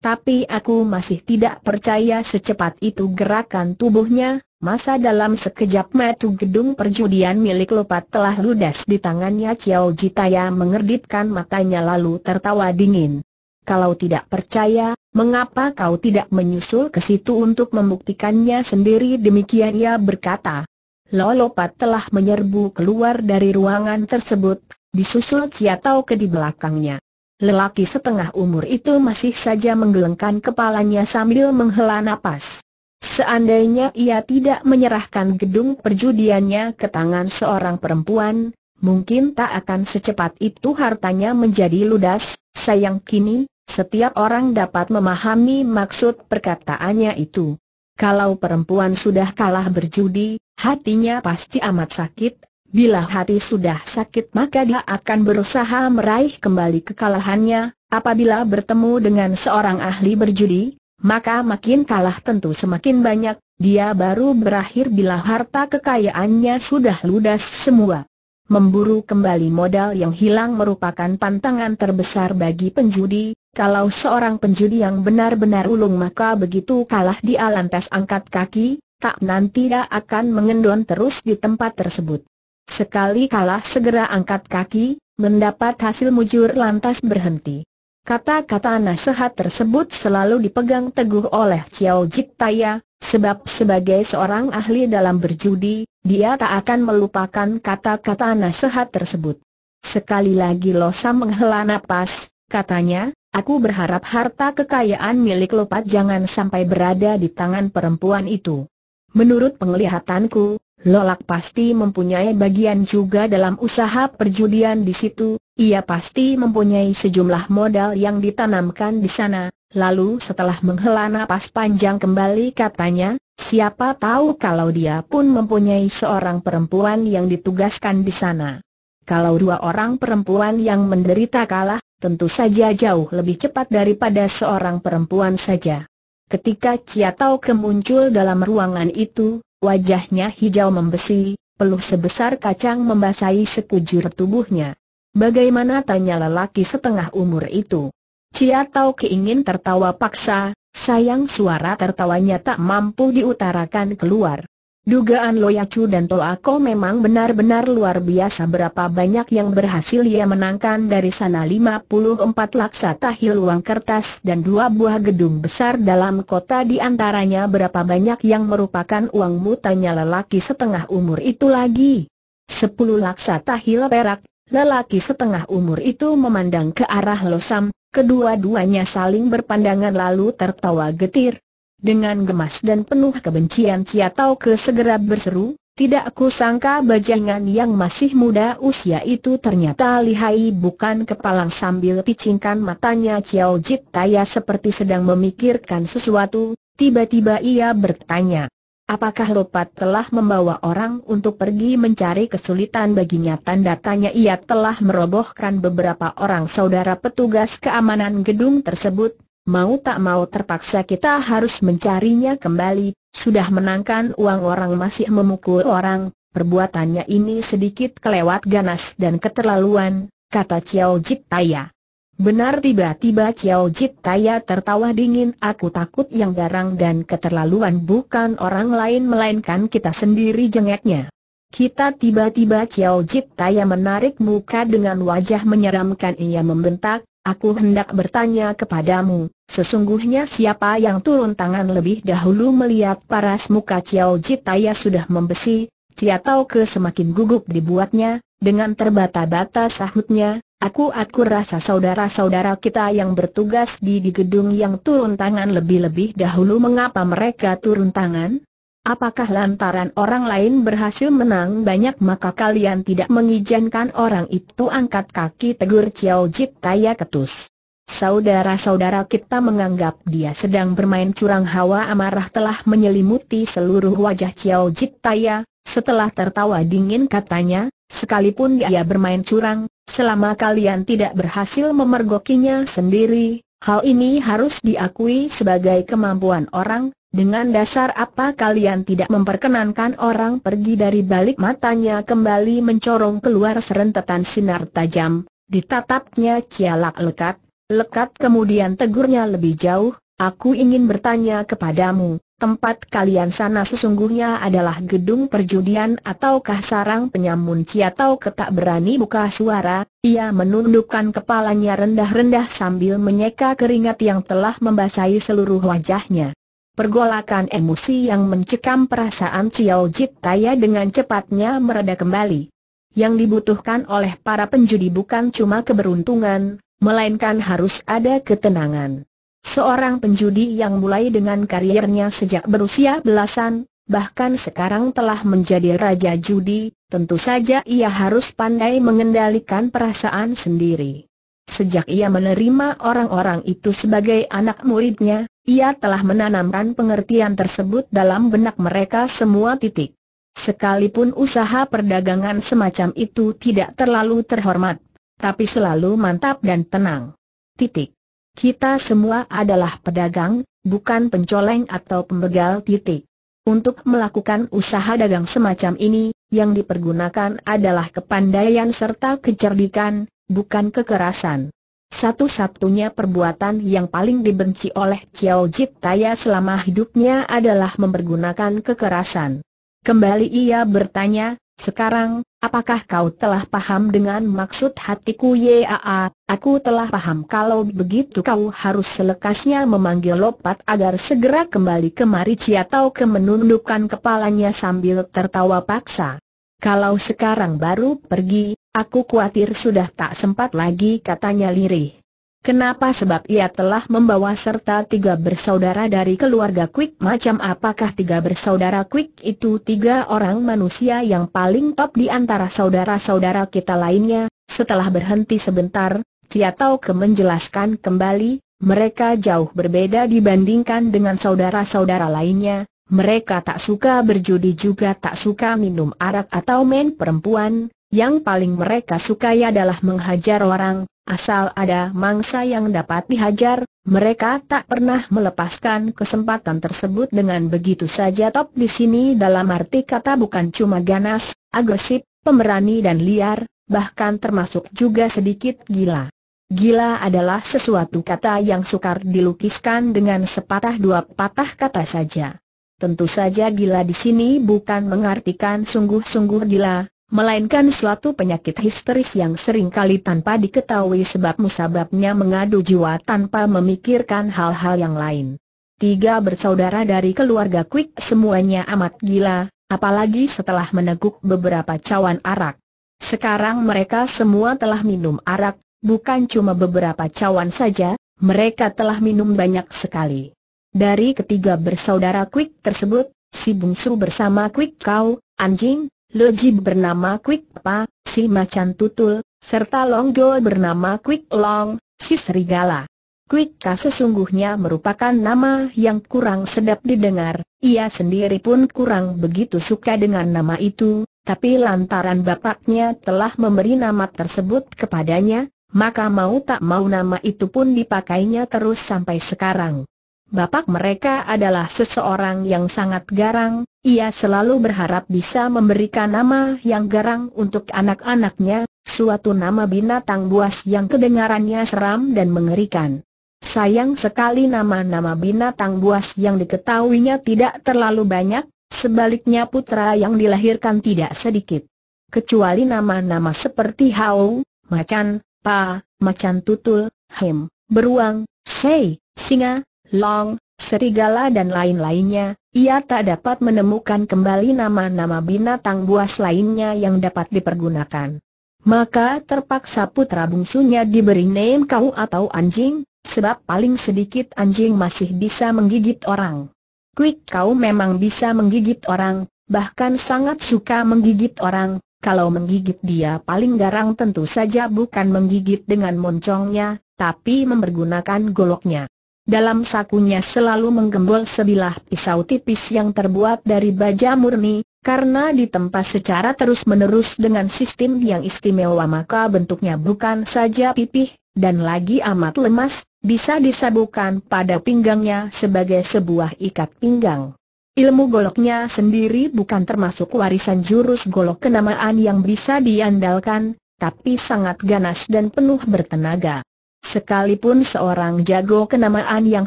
Speaker 1: Tapi aku masih tidak percaya secepat itu gerakan tubuhnya, Masa dalam sekejap metu gedung perjudian milik Lopat telah ludes di tangannya Chiao Jitaya mengerditkan matanya lalu tertawa dingin. Kalau tidak percaya, mengapa kau tidak menyusul ke situ untuk membuktikannya sendiri demikian ia berkata. Lopat telah menyerbu keluar dari ruangan tersebut, disusul Tau ke di belakangnya. Lelaki setengah umur itu masih saja menggelengkan kepalanya sambil menghela napas. Seandainya ia tidak menyerahkan gedung perjudiannya ke tangan seorang perempuan, mungkin tak akan secepat itu hartanya menjadi ludas. Sayang kini, setiap orang dapat memahami maksud perkataannya itu. Kalau perempuan sudah kalah berjudi, hatinya pasti amat sakit. Bila hati sudah sakit maka dia akan berusaha meraih kembali kekalahannya, apabila bertemu dengan seorang ahli berjudi, maka makin kalah tentu semakin banyak, dia baru berakhir bila harta kekayaannya sudah ludas semua. Memburu kembali modal yang hilang merupakan pantangan terbesar bagi penjudi, kalau seorang penjudi yang benar-benar ulung maka begitu kalah di lantas angkat kaki, tak nanti dia akan mengendon terus di tempat tersebut. Sekali kalah segera angkat kaki, mendapat hasil mujur lantas berhenti. Kata-kata nasihat tersebut selalu dipegang teguh oleh Chiao Jik Taya, sebab sebagai seorang ahli dalam berjudi, dia tak akan melupakan kata-kata nasihat tersebut. Sekali lagi Sam menghela napas, katanya, aku berharap harta kekayaan milik Lopat jangan sampai berada di tangan perempuan itu. Menurut penglihatanku, Lolak pasti mempunyai bagian juga dalam usaha perjudian di situ, ia pasti mempunyai sejumlah modal yang ditanamkan di sana. Lalu setelah menghela napas panjang kembali katanya, siapa tahu kalau dia pun mempunyai seorang perempuan yang ditugaskan di sana. Kalau dua orang perempuan yang menderita kalah, tentu saja jauh lebih cepat daripada seorang perempuan saja. Ketika Cia Tau kemuncul dalam ruangan itu, Wajahnya hijau membesi, peluh sebesar kacang membasahi sekujur tubuhnya. Bagaimana tanya lelaki setengah umur itu? Cia Tau keingin tertawa paksa, sayang suara tertawanya tak mampu diutarakan keluar. Dugaan Loyacu dan Toako memang benar-benar luar biasa berapa banyak yang berhasil ia menangkan dari sana 54 laksa tahil uang kertas dan dua buah gedung besar dalam kota di antaranya berapa banyak yang merupakan uang mutanya lelaki setengah umur itu lagi. 10 laksa tahil perak, lelaki setengah umur itu memandang ke arah Losam, kedua-duanya saling berpandangan lalu tertawa getir, dengan gemas dan penuh kebencian Cia Tau Ke segera berseru, tidak aku sangka bajangan yang masih muda usia itu ternyata lihai bukan kepalang sambil picingkan matanya Cia Jit Taya seperti sedang memikirkan sesuatu, tiba-tiba ia bertanya. Apakah Lopat telah membawa orang untuk pergi mencari kesulitan baginya? Tanda tanya ia telah merobohkan beberapa orang saudara petugas keamanan gedung tersebut, mau tak mau terpaksa kita harus mencarinya kembali, sudah menangkan uang orang masih memukul orang, perbuatannya ini sedikit kelewat ganas dan keterlaluan, kata Chiao Jit Taya. Benar tiba-tiba Chiao Jit Taya tertawa dingin aku takut yang garang dan keterlaluan bukan orang lain melainkan kita sendiri jengeknya. Kita tiba-tiba Chiao Jit Taya menarik muka dengan wajah menyeramkan ia membentak, Aku hendak bertanya kepadamu, sesungguhnya siapa yang turun tangan lebih dahulu melihat paras muka Ciao Jitaya sudah membesi, Cia Tau ke semakin gugup dibuatnya, dengan terbata-bata sahutnya, aku aku rasa saudara-saudara kita yang bertugas di, di gedung yang turun tangan lebih-lebih dahulu mengapa mereka turun tangan? Apakah lantaran orang lain berhasil menang banyak maka kalian tidak mengizinkan orang itu angkat kaki tegur Chiao Jit Taya Ketus? Saudara-saudara kita menganggap dia sedang bermain curang hawa amarah telah menyelimuti seluruh wajah Chiao Jit Taya, setelah tertawa dingin katanya, sekalipun dia bermain curang, selama kalian tidak berhasil memergokinya sendiri, hal ini harus diakui sebagai kemampuan orang, dengan dasar apa kalian tidak memperkenankan orang pergi dari balik matanya kembali mencorong keluar serentetan sinar tajam, ditatapnya cialak lekat, lekat kemudian tegurnya lebih jauh, aku ingin bertanya kepadamu, tempat kalian sana sesungguhnya adalah gedung perjudian ataukah sarang penyamun? atau ketak berani buka suara, ia menundukkan kepalanya rendah-rendah sambil menyeka keringat yang telah membasahi seluruh wajahnya. Pergolakan emosi yang mencekam perasaan Chiao Jit Taya dengan cepatnya mereda kembali. Yang dibutuhkan oleh para penjudi bukan cuma keberuntungan, melainkan harus ada ketenangan. Seorang penjudi yang mulai dengan kariernya sejak berusia belasan, bahkan sekarang telah menjadi raja judi, tentu saja ia harus pandai mengendalikan perasaan sendiri. Sejak ia menerima orang-orang itu sebagai anak muridnya, ia telah menanamkan pengertian tersebut dalam benak mereka semua titik. Sekalipun usaha perdagangan semacam itu tidak terlalu terhormat, tapi selalu mantap dan tenang. Titik. Kita semua adalah pedagang, bukan pencoleng atau pembegal titik. Untuk melakukan usaha dagang semacam ini, yang dipergunakan adalah kepandaian serta kecerdikan, bukan kekerasan. Satu-satunya perbuatan yang paling dibenci oleh Chiao Jit Taya selama hidupnya adalah mempergunakan kekerasan. Kembali ia bertanya, sekarang, apakah kau telah paham dengan maksud hatiku Yaa? Aku telah paham kalau begitu kau harus selekasnya memanggil lopat agar segera kembali kemari Cia ke menundukkan kepalanya sambil tertawa paksa. Kalau sekarang baru pergi, Aku khawatir sudah tak sempat lagi katanya Liri. Kenapa sebab ia telah membawa serta tiga bersaudara dari keluarga Quick Macam apakah tiga bersaudara Quick itu tiga orang manusia yang paling top di antara saudara-saudara kita lainnya Setelah berhenti sebentar, Cia Tau Ke menjelaskan kembali Mereka jauh berbeda dibandingkan dengan saudara-saudara lainnya Mereka tak suka berjudi juga tak suka minum arak atau main perempuan yang paling mereka sukai adalah menghajar orang, asal ada mangsa yang dapat dihajar, mereka tak pernah melepaskan kesempatan tersebut dengan begitu saja top di sini dalam arti kata bukan cuma ganas, agresif, pemberani dan liar, bahkan termasuk juga sedikit gila. Gila adalah sesuatu kata yang sukar dilukiskan dengan sepatah dua patah kata saja. Tentu saja gila di sini bukan mengartikan sungguh-sungguh gila, melainkan suatu penyakit histeris yang sering kali tanpa diketahui sebab musababnya mengadu jiwa tanpa memikirkan hal-hal yang lain. Tiga bersaudara dari keluarga Quick semuanya amat gila, apalagi setelah meneguk beberapa cawan arak. Sekarang mereka semua telah minum arak, bukan cuma beberapa cawan saja, mereka telah minum banyak sekali. Dari ketiga bersaudara Quick tersebut, si bungsu bersama Quick Kau, anjing, Loji bernama Quick Pa, si macan tutul, serta Longgo bernama Quick Long, si serigala. Quick Ka sesungguhnya merupakan nama yang kurang sedap didengar, ia sendiri pun kurang begitu suka dengan nama itu, tapi lantaran bapaknya telah memberi nama tersebut kepadanya, maka mau tak mau nama itu pun dipakainya terus sampai sekarang. Bapak mereka adalah seseorang yang sangat garang, ia selalu berharap bisa memberikan nama yang garang untuk anak-anaknya, suatu nama binatang buas yang kedengarannya seram dan mengerikan. Sayang sekali nama-nama binatang buas yang diketahuinya tidak terlalu banyak, sebaliknya putra yang dilahirkan tidak sedikit. Kecuali nama-nama seperti hau, macan, pa, macan tutul, hem, beruang, sei, singa, long, serigala dan lain-lainnya, ia tak dapat menemukan kembali nama-nama binatang buas lainnya yang dapat dipergunakan. Maka terpaksa putra bungsunya diberi name kau atau anjing, sebab paling sedikit anjing masih bisa menggigit orang. Quick kau memang bisa menggigit orang, bahkan sangat suka menggigit orang, kalau menggigit dia paling garang tentu saja bukan menggigit dengan moncongnya, tapi mempergunakan goloknya. Dalam sakunya selalu menggembol sebilah pisau tipis yang terbuat dari baja murni, karena ditempa secara terus-menerus dengan sistem yang istimewa maka bentuknya bukan saja pipih, dan lagi amat lemas, bisa disabukan pada pinggangnya sebagai sebuah ikat pinggang. Ilmu goloknya sendiri bukan termasuk warisan jurus golok kenamaan yang bisa diandalkan, tapi sangat ganas dan penuh bertenaga. Sekalipun seorang jago kenamaan yang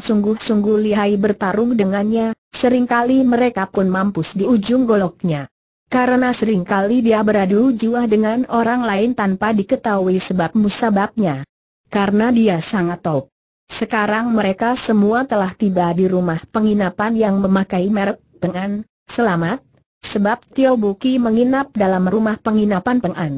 Speaker 1: sungguh-sungguh lihai bertarung dengannya, seringkali mereka pun mampus di ujung goloknya. Karena seringkali dia beradu jiwa dengan orang lain tanpa diketahui sebab-musababnya. Karena dia sangat top. Sekarang mereka semua telah tiba di rumah penginapan yang memakai merek Pengan, Selamat, sebab Tio Buki menginap dalam rumah penginapan Pengan.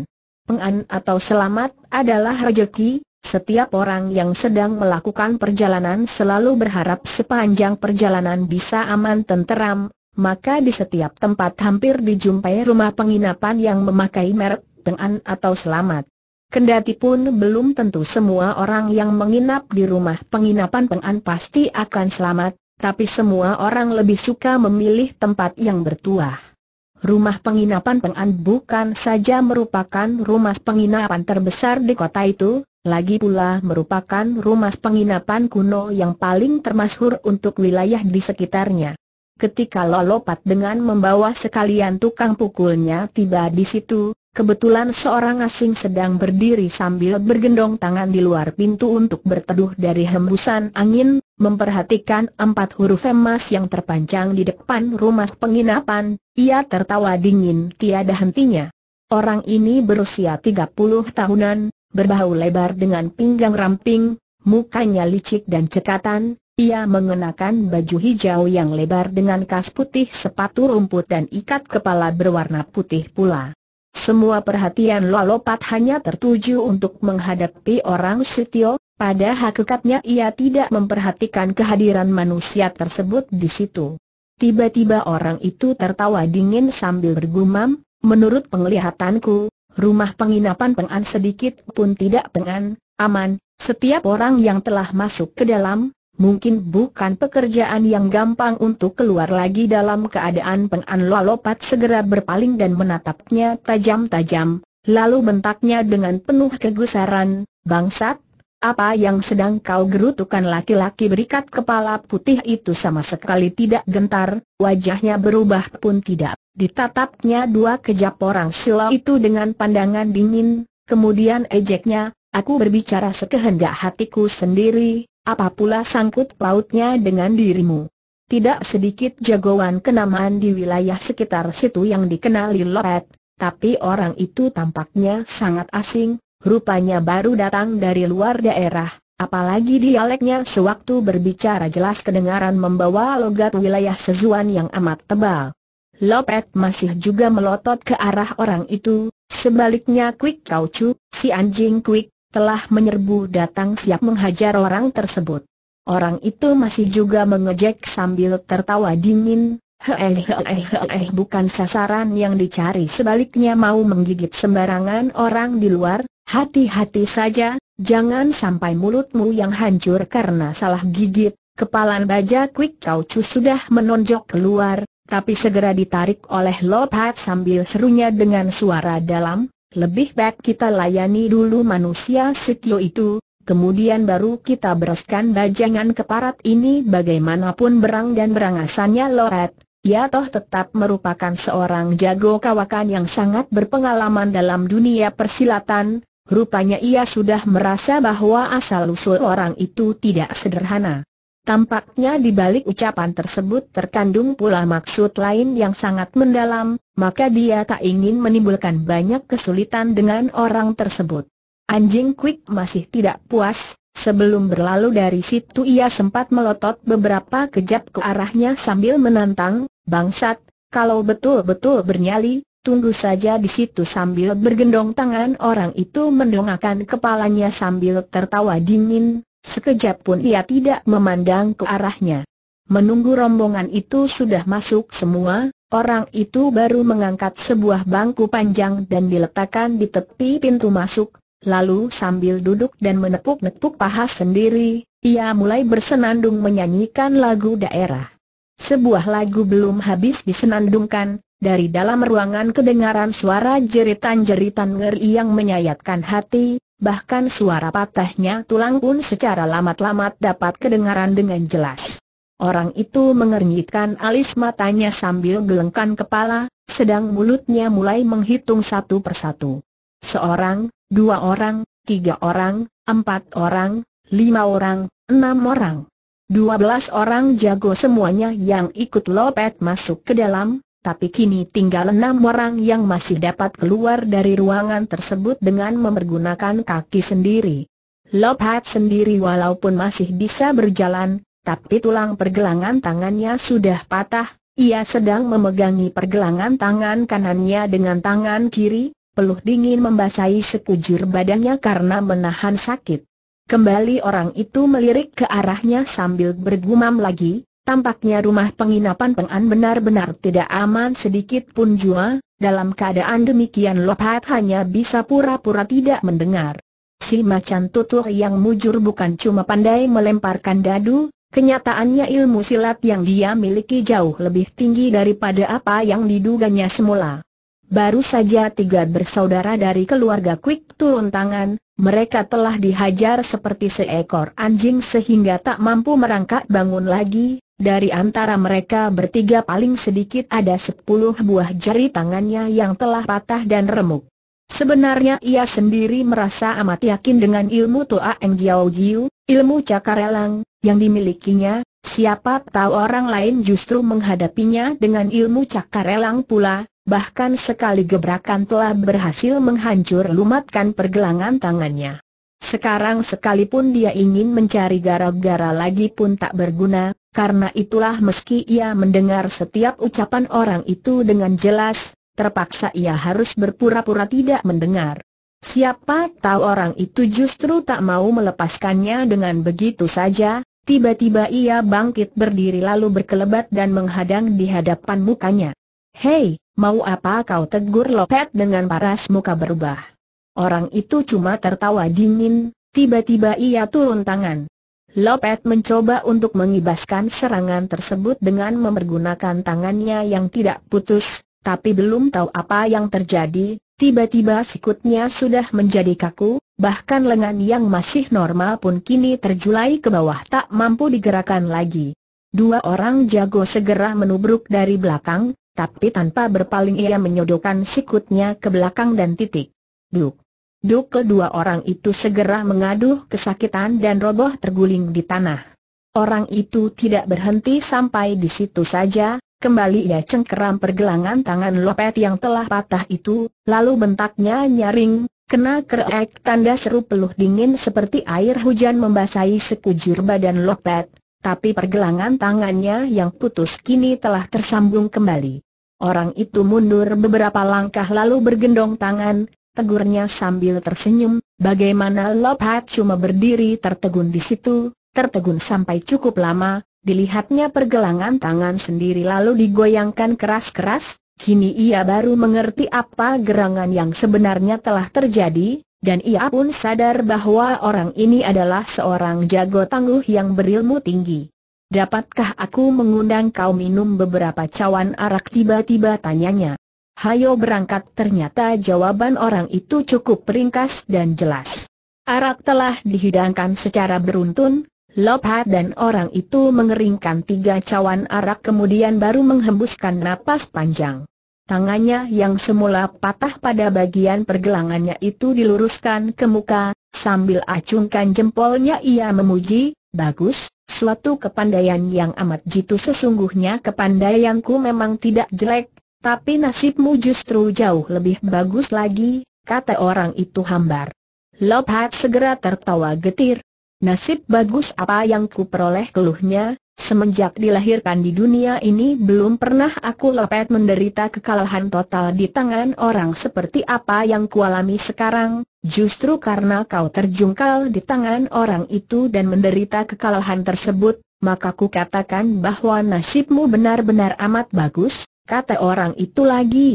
Speaker 1: Pengan atau Selamat adalah rejeki, setiap orang yang sedang melakukan perjalanan selalu berharap sepanjang perjalanan bisa aman tenteram, maka di setiap tempat hampir dijumpai rumah penginapan yang memakai merek Tengan atau Selamat. Kendati pun belum tentu semua orang yang menginap di rumah penginapan Pengan pasti akan selamat, tapi semua orang lebih suka memilih tempat yang bertuah. Rumah penginapan Pengan bukan saja merupakan rumah penginapan terbesar di kota itu, lagi pula merupakan rumah penginapan kuno yang paling termasyhur untuk wilayah di sekitarnya. Ketika Lolopat dengan membawa sekalian tukang pukulnya tiba di situ, kebetulan seorang asing sedang berdiri sambil bergendong tangan di luar pintu untuk berteduh dari hembusan angin, memperhatikan empat huruf emas yang terpanjang di depan rumah penginapan, ia tertawa dingin tiada hentinya. Orang ini berusia 30 tahunan, berbahu lebar dengan pinggang ramping, mukanya licik dan cekatan, ia mengenakan baju hijau yang lebar dengan kas putih sepatu rumput dan ikat kepala berwarna putih pula. Semua perhatian Lolopat hanya tertuju untuk menghadapi orang Sitio, pada hakikatnya ia tidak memperhatikan kehadiran manusia tersebut di situ. Tiba-tiba orang itu tertawa dingin sambil bergumam, menurut penglihatanku, rumah penginapan Pengan sedikit pun tidak pengan, aman, setiap orang yang telah masuk ke dalam, mungkin bukan pekerjaan yang gampang untuk keluar lagi dalam keadaan Pengan Lolopat segera berpaling dan menatapnya tajam-tajam, lalu bentaknya dengan penuh kegusaran, bangsat, apa yang sedang kau gerutukan laki-laki berikat kepala putih itu sama sekali tidak gentar, wajahnya berubah pun tidak. Ditatapnya dua kejap orang silau itu dengan pandangan dingin, kemudian ejeknya, aku berbicara sekehendak hatiku sendiri, apa pula sangkut pautnya dengan dirimu. Tidak sedikit jagoan kenamaan di wilayah sekitar situ yang dikenali loret, tapi orang itu tampaknya sangat asing, rupanya baru datang dari luar daerah, apalagi dialeknya sewaktu berbicara jelas kedengaran membawa logat wilayah sezuan yang amat tebal. Lopet masih juga melotot ke arah orang itu, sebaliknya Quick Kau si anjing Quick, telah menyerbu datang siap menghajar orang tersebut. Orang itu masih juga mengejek sambil tertawa dingin, Hei bukan sasaran yang dicari sebaliknya mau menggigit sembarangan orang di luar, hati-hati saja, jangan sampai mulutmu yang hancur karena salah gigit, kepalan baja Quick Kau sudah menonjok keluar, tapi segera ditarik oleh Lopat sambil serunya dengan suara dalam, lebih baik kita layani dulu manusia Sikyo itu, kemudian baru kita bereskan bajangan keparat ini bagaimanapun berang dan berangasannya Lopat, ia ya toh tetap merupakan seorang jago kawakan yang sangat berpengalaman dalam dunia persilatan, rupanya ia sudah merasa bahwa asal-usul orang itu tidak sederhana. Tampaknya di balik ucapan tersebut terkandung pula maksud lain yang sangat mendalam, maka dia tak ingin menimbulkan banyak kesulitan dengan orang tersebut. Anjing Quick masih tidak puas, sebelum berlalu dari situ ia sempat melotot beberapa kejap ke arahnya sambil menantang, bangsat, kalau betul-betul bernyali, tunggu saja di situ sambil bergendong tangan orang itu mendongakkan kepalanya sambil tertawa dingin, Sekejap pun ia tidak memandang ke arahnya. Menunggu rombongan itu sudah masuk semua, orang itu baru mengangkat sebuah bangku panjang dan diletakkan di tepi pintu masuk, lalu sambil duduk dan menepuk-nepuk paha sendiri, ia mulai bersenandung menyanyikan lagu daerah. Sebuah lagu belum habis disenandungkan, dari dalam ruangan kedengaran suara jeritan-jeritan ngeri yang menyayatkan hati, bahkan suara patahnya tulang pun secara lamat-lamat dapat kedengaran dengan jelas. Orang itu mengernyitkan alis matanya sambil gelengkan kepala, sedang mulutnya mulai menghitung satu persatu. Seorang, dua orang, tiga orang, empat orang, lima orang, enam orang. Dua belas orang jago semuanya yang ikut Lopet masuk ke dalam, tapi kini tinggal enam orang yang masih dapat keluar dari ruangan tersebut dengan memergunakan kaki sendiri. Lop sendiri walaupun masih bisa berjalan, tapi tulang pergelangan tangannya sudah patah, ia sedang memegangi pergelangan tangan kanannya dengan tangan kiri, peluh dingin membasahi sekujur badannya karena menahan sakit. Kembali orang itu melirik ke arahnya sambil bergumam lagi, Tampaknya rumah penginapan pengan benar-benar tidak aman sedikit pun jua, dalam keadaan demikian Lopat hanya bisa pura-pura tidak mendengar. Si macan tutur yang mujur bukan cuma pandai melemparkan dadu, kenyataannya ilmu silat yang dia miliki jauh lebih tinggi daripada apa yang diduganya semula. Baru saja tiga bersaudara dari keluarga Quick turun tangan, mereka telah dihajar seperti seekor anjing sehingga tak mampu merangkak bangun lagi, dari antara mereka bertiga paling sedikit ada sepuluh buah jari tangannya yang telah patah dan remuk. Sebenarnya ia sendiri merasa amat yakin dengan ilmu Toa Eng Jiao Jiu, ilmu Cakarelang, yang dimilikinya, siapa tahu orang lain justru menghadapinya dengan ilmu Cakarelang pula, bahkan sekali gebrakan telah berhasil menghancur lumatkan pergelangan tangannya. Sekarang sekalipun dia ingin mencari gara-gara lagi pun tak berguna, karena itulah meski ia mendengar setiap ucapan orang itu dengan jelas, terpaksa ia harus berpura-pura tidak mendengar. Siapa tahu orang itu justru tak mau melepaskannya dengan begitu saja, tiba-tiba ia bangkit berdiri lalu berkelebat dan menghadang di hadapan mukanya. Hei, mau apa kau tegur Lopet dengan paras muka berubah? Orang itu cuma tertawa dingin, tiba-tiba ia turun tangan. Lopet mencoba untuk mengibaskan serangan tersebut dengan memergunakan tangannya yang tidak putus, tapi belum tahu apa yang terjadi, tiba-tiba sikutnya sudah menjadi kaku, bahkan lengan yang masih normal pun kini terjulai ke bawah tak mampu digerakkan lagi. Dua orang jago segera menubruk dari belakang, tapi tanpa berpaling ia menyodokkan sikutnya ke belakang dan titik. Duk. Duk kedua orang itu segera mengaduh kesakitan dan roboh terguling di tanah. Orang itu tidak berhenti sampai di situ saja, kembali ia cengkeram pergelangan tangan lopet yang telah patah itu, lalu bentaknya nyaring, kena kerek tanda seru peluh dingin seperti air hujan membasahi sekujur badan lopet, tapi pergelangan tangannya yang putus kini telah tersambung kembali. Orang itu mundur beberapa langkah lalu bergendong tangan, tegurnya sambil tersenyum, bagaimana Lopat cuma berdiri tertegun di situ, tertegun sampai cukup lama, dilihatnya pergelangan tangan sendiri lalu digoyangkan keras-keras, kini ia baru mengerti apa gerangan yang sebenarnya telah terjadi, dan ia pun sadar bahwa orang ini adalah seorang jago tangguh yang berilmu tinggi. Dapatkah aku mengundang kau minum beberapa cawan arak tiba-tiba tanyanya? hayo berangkat ternyata jawaban orang itu cukup ringkas dan jelas. Arak telah dihidangkan secara beruntun, Lopha dan orang itu mengeringkan tiga cawan arak kemudian baru menghembuskan napas panjang. Tangannya yang semula patah pada bagian pergelangannya itu diluruskan ke muka, sambil acungkan jempolnya ia memuji, bagus, suatu kepandaian yang amat jitu sesungguhnya kepandaianku memang tidak jelek, tapi nasibmu justru jauh lebih bagus lagi, kata orang itu hambar. Lopat segera tertawa getir. Nasib bagus apa yang ku peroleh? keluhnya, semenjak dilahirkan di dunia ini belum pernah aku lepet menderita kekalahan total di tangan orang seperti apa yang ku alami sekarang, justru karena kau terjungkal di tangan orang itu dan menderita kekalahan tersebut, maka ku katakan bahwa nasibmu benar-benar amat bagus, kata orang itu lagi.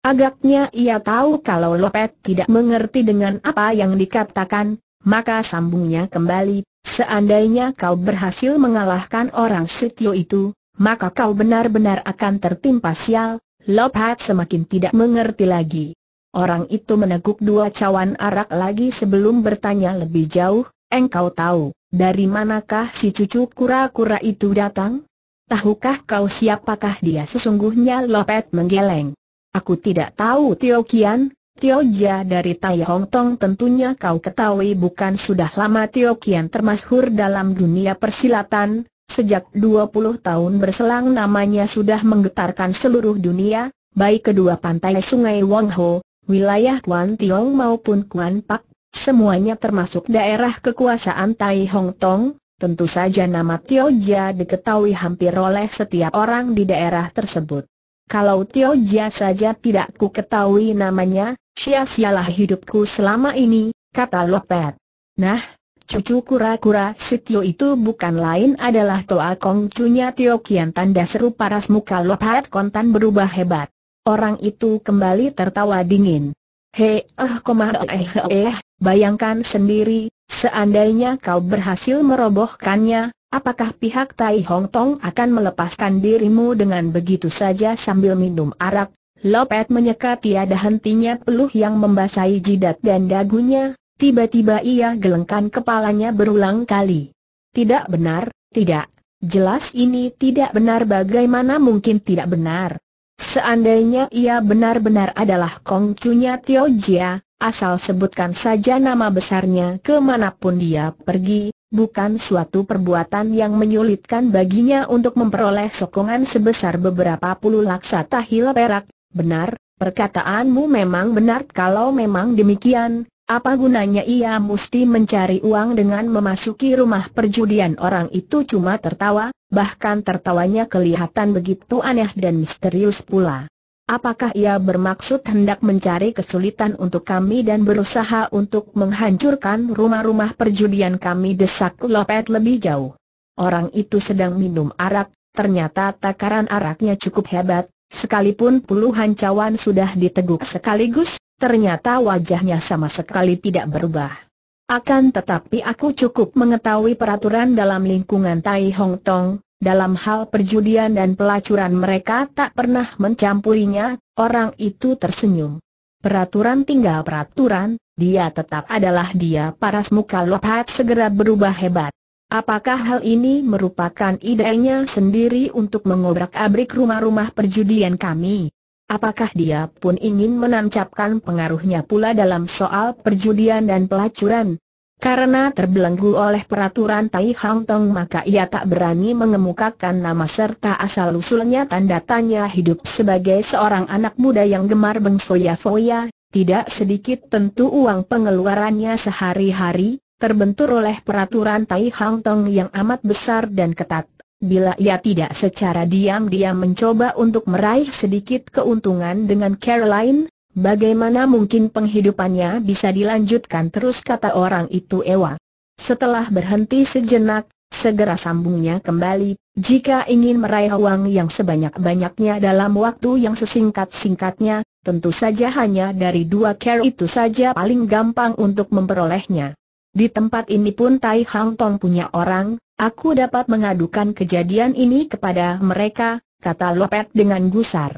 Speaker 1: Agaknya ia tahu kalau Lopet tidak mengerti dengan apa yang dikatakan, maka sambungnya kembali, seandainya kau berhasil mengalahkan orang setio itu, maka kau benar-benar akan tertimpa sial, Lopet semakin tidak mengerti lagi. Orang itu meneguk dua cawan arak lagi sebelum bertanya lebih jauh, engkau tahu, dari manakah si cucu kura-kura itu datang? Tahukah kau siapakah dia sesungguhnya Lopet menggeleng. Aku tidak tahu Tio Kian, Tio Jia dari Tai Hong Tong tentunya kau ketahui bukan sudah lama Tio Kian termasyhur dalam dunia persilatan, sejak 20 tahun berselang namanya sudah menggetarkan seluruh dunia, baik kedua pantai sungai Wong Ho, wilayah Kuan Tiong maupun Kuan Pak, semuanya termasuk daerah kekuasaan Tai Hong Tong, Tentu saja nama Tioja diketahui hampir oleh setiap orang di daerah tersebut. Kalau Tioja saja tidak ku ketahui namanya, sia-sialah hidupku selama ini, kata Lopet. Nah, cucu kura-kura Sitio itu bukan lain adalah Toa Kong Cunya Tio Kian tanda seru paras muka Lopet kontan berubah hebat. Orang itu kembali tertawa dingin. Hei, eh, komar eh, eh, eh, bayangkan sendiri, Seandainya kau berhasil merobohkannya, apakah pihak Tai Hong Tong akan melepaskan dirimu dengan begitu saja sambil minum arak? Lopet menyekat tiada hentinya peluh yang membasahi jidat dan dagunya, tiba-tiba ia gelengkan kepalanya berulang kali. Tidak benar, tidak. Jelas ini tidak benar bagaimana mungkin tidak benar. Seandainya ia benar-benar adalah kongcunya Tio Jia, asal sebutkan saja nama besarnya kemanapun dia pergi, bukan suatu perbuatan yang menyulitkan baginya untuk memperoleh sokongan sebesar beberapa puluh laksa tahila perak. Benar, perkataanmu memang benar kalau memang demikian, apa gunanya ia mesti mencari uang dengan memasuki rumah perjudian orang itu cuma tertawa, bahkan tertawanya kelihatan begitu aneh dan misterius pula. Apakah ia bermaksud hendak mencari kesulitan untuk kami dan berusaha untuk menghancurkan rumah-rumah perjudian kami desak Lopet lebih jauh? Orang itu sedang minum arak, ternyata takaran araknya cukup hebat, sekalipun puluhan cawan sudah diteguk sekaligus, ternyata wajahnya sama sekali tidak berubah. Akan tetapi aku cukup mengetahui peraturan dalam lingkungan Tai Hong Tong, dalam hal perjudian dan pelacuran mereka tak pernah mencampurinya, orang itu tersenyum. Peraturan tinggal peraturan, dia tetap adalah dia paras muka lopat segera berubah hebat. Apakah hal ini merupakan idenya sendiri untuk mengobrak-abrik rumah-rumah perjudian kami? Apakah dia pun ingin menancapkan pengaruhnya pula dalam soal perjudian dan pelacuran? Karena terbelenggu oleh peraturan Tai Hang Tong maka ia tak berani mengemukakan nama serta asal-usulnya tanda tanya hidup sebagai seorang anak muda yang gemar bengfoya-foya, tidak sedikit tentu uang pengeluarannya sehari-hari, terbentur oleh peraturan Tai Hang Tong yang amat besar dan ketat. Bila ia tidak secara diam-diam mencoba untuk meraih sedikit keuntungan dengan Caroline, Bagaimana mungkin penghidupannya bisa dilanjutkan terus kata orang itu Ewa. Setelah berhenti sejenak, segera sambungnya kembali, jika ingin meraih uang yang sebanyak-banyaknya dalam waktu yang sesingkat-singkatnya, tentu saja hanya dari dua care itu saja paling gampang untuk memperolehnya. Di tempat ini pun Tai Hang Tong punya orang, aku dapat mengadukan kejadian ini kepada mereka, kata Lopet dengan gusar.